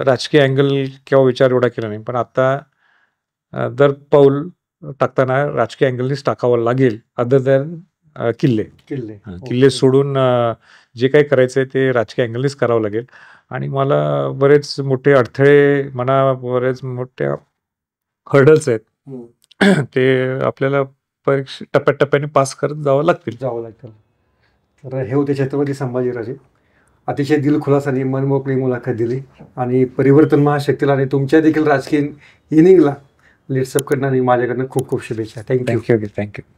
राजकीय अँगल किंवा विचार एवढा केला नाही पण आता दर पाऊल टाकताना राजकीय अँगलनीच टाकावं लागेल अदर दॅन किल्ले किल्ले किल्ले सोडून जे काही करायचंय ते राजकीय अँगलनीच करावं लागेल आणि मला बरेच मोठे अडथळे म्हणा बरेच मोठ्या हर्डल्स आहेत ते आपल्याला परीक्षा टप्प्याटप्प्याने पास करत जावं लागतील जावं लागतं तर हे होते छत्रपती संभाजीराजे अतिशय खुलासाने मनमोकळी मुलाखत दिली आणि परिवर्तन महाशक्तीला आणि तुमच्या देखील राजकीय इनिंगला लेट्सअप करणं आणि माझ्याकडनं खूप खूप शुभेच्छा थँक्यू थँक्यू थँक्यू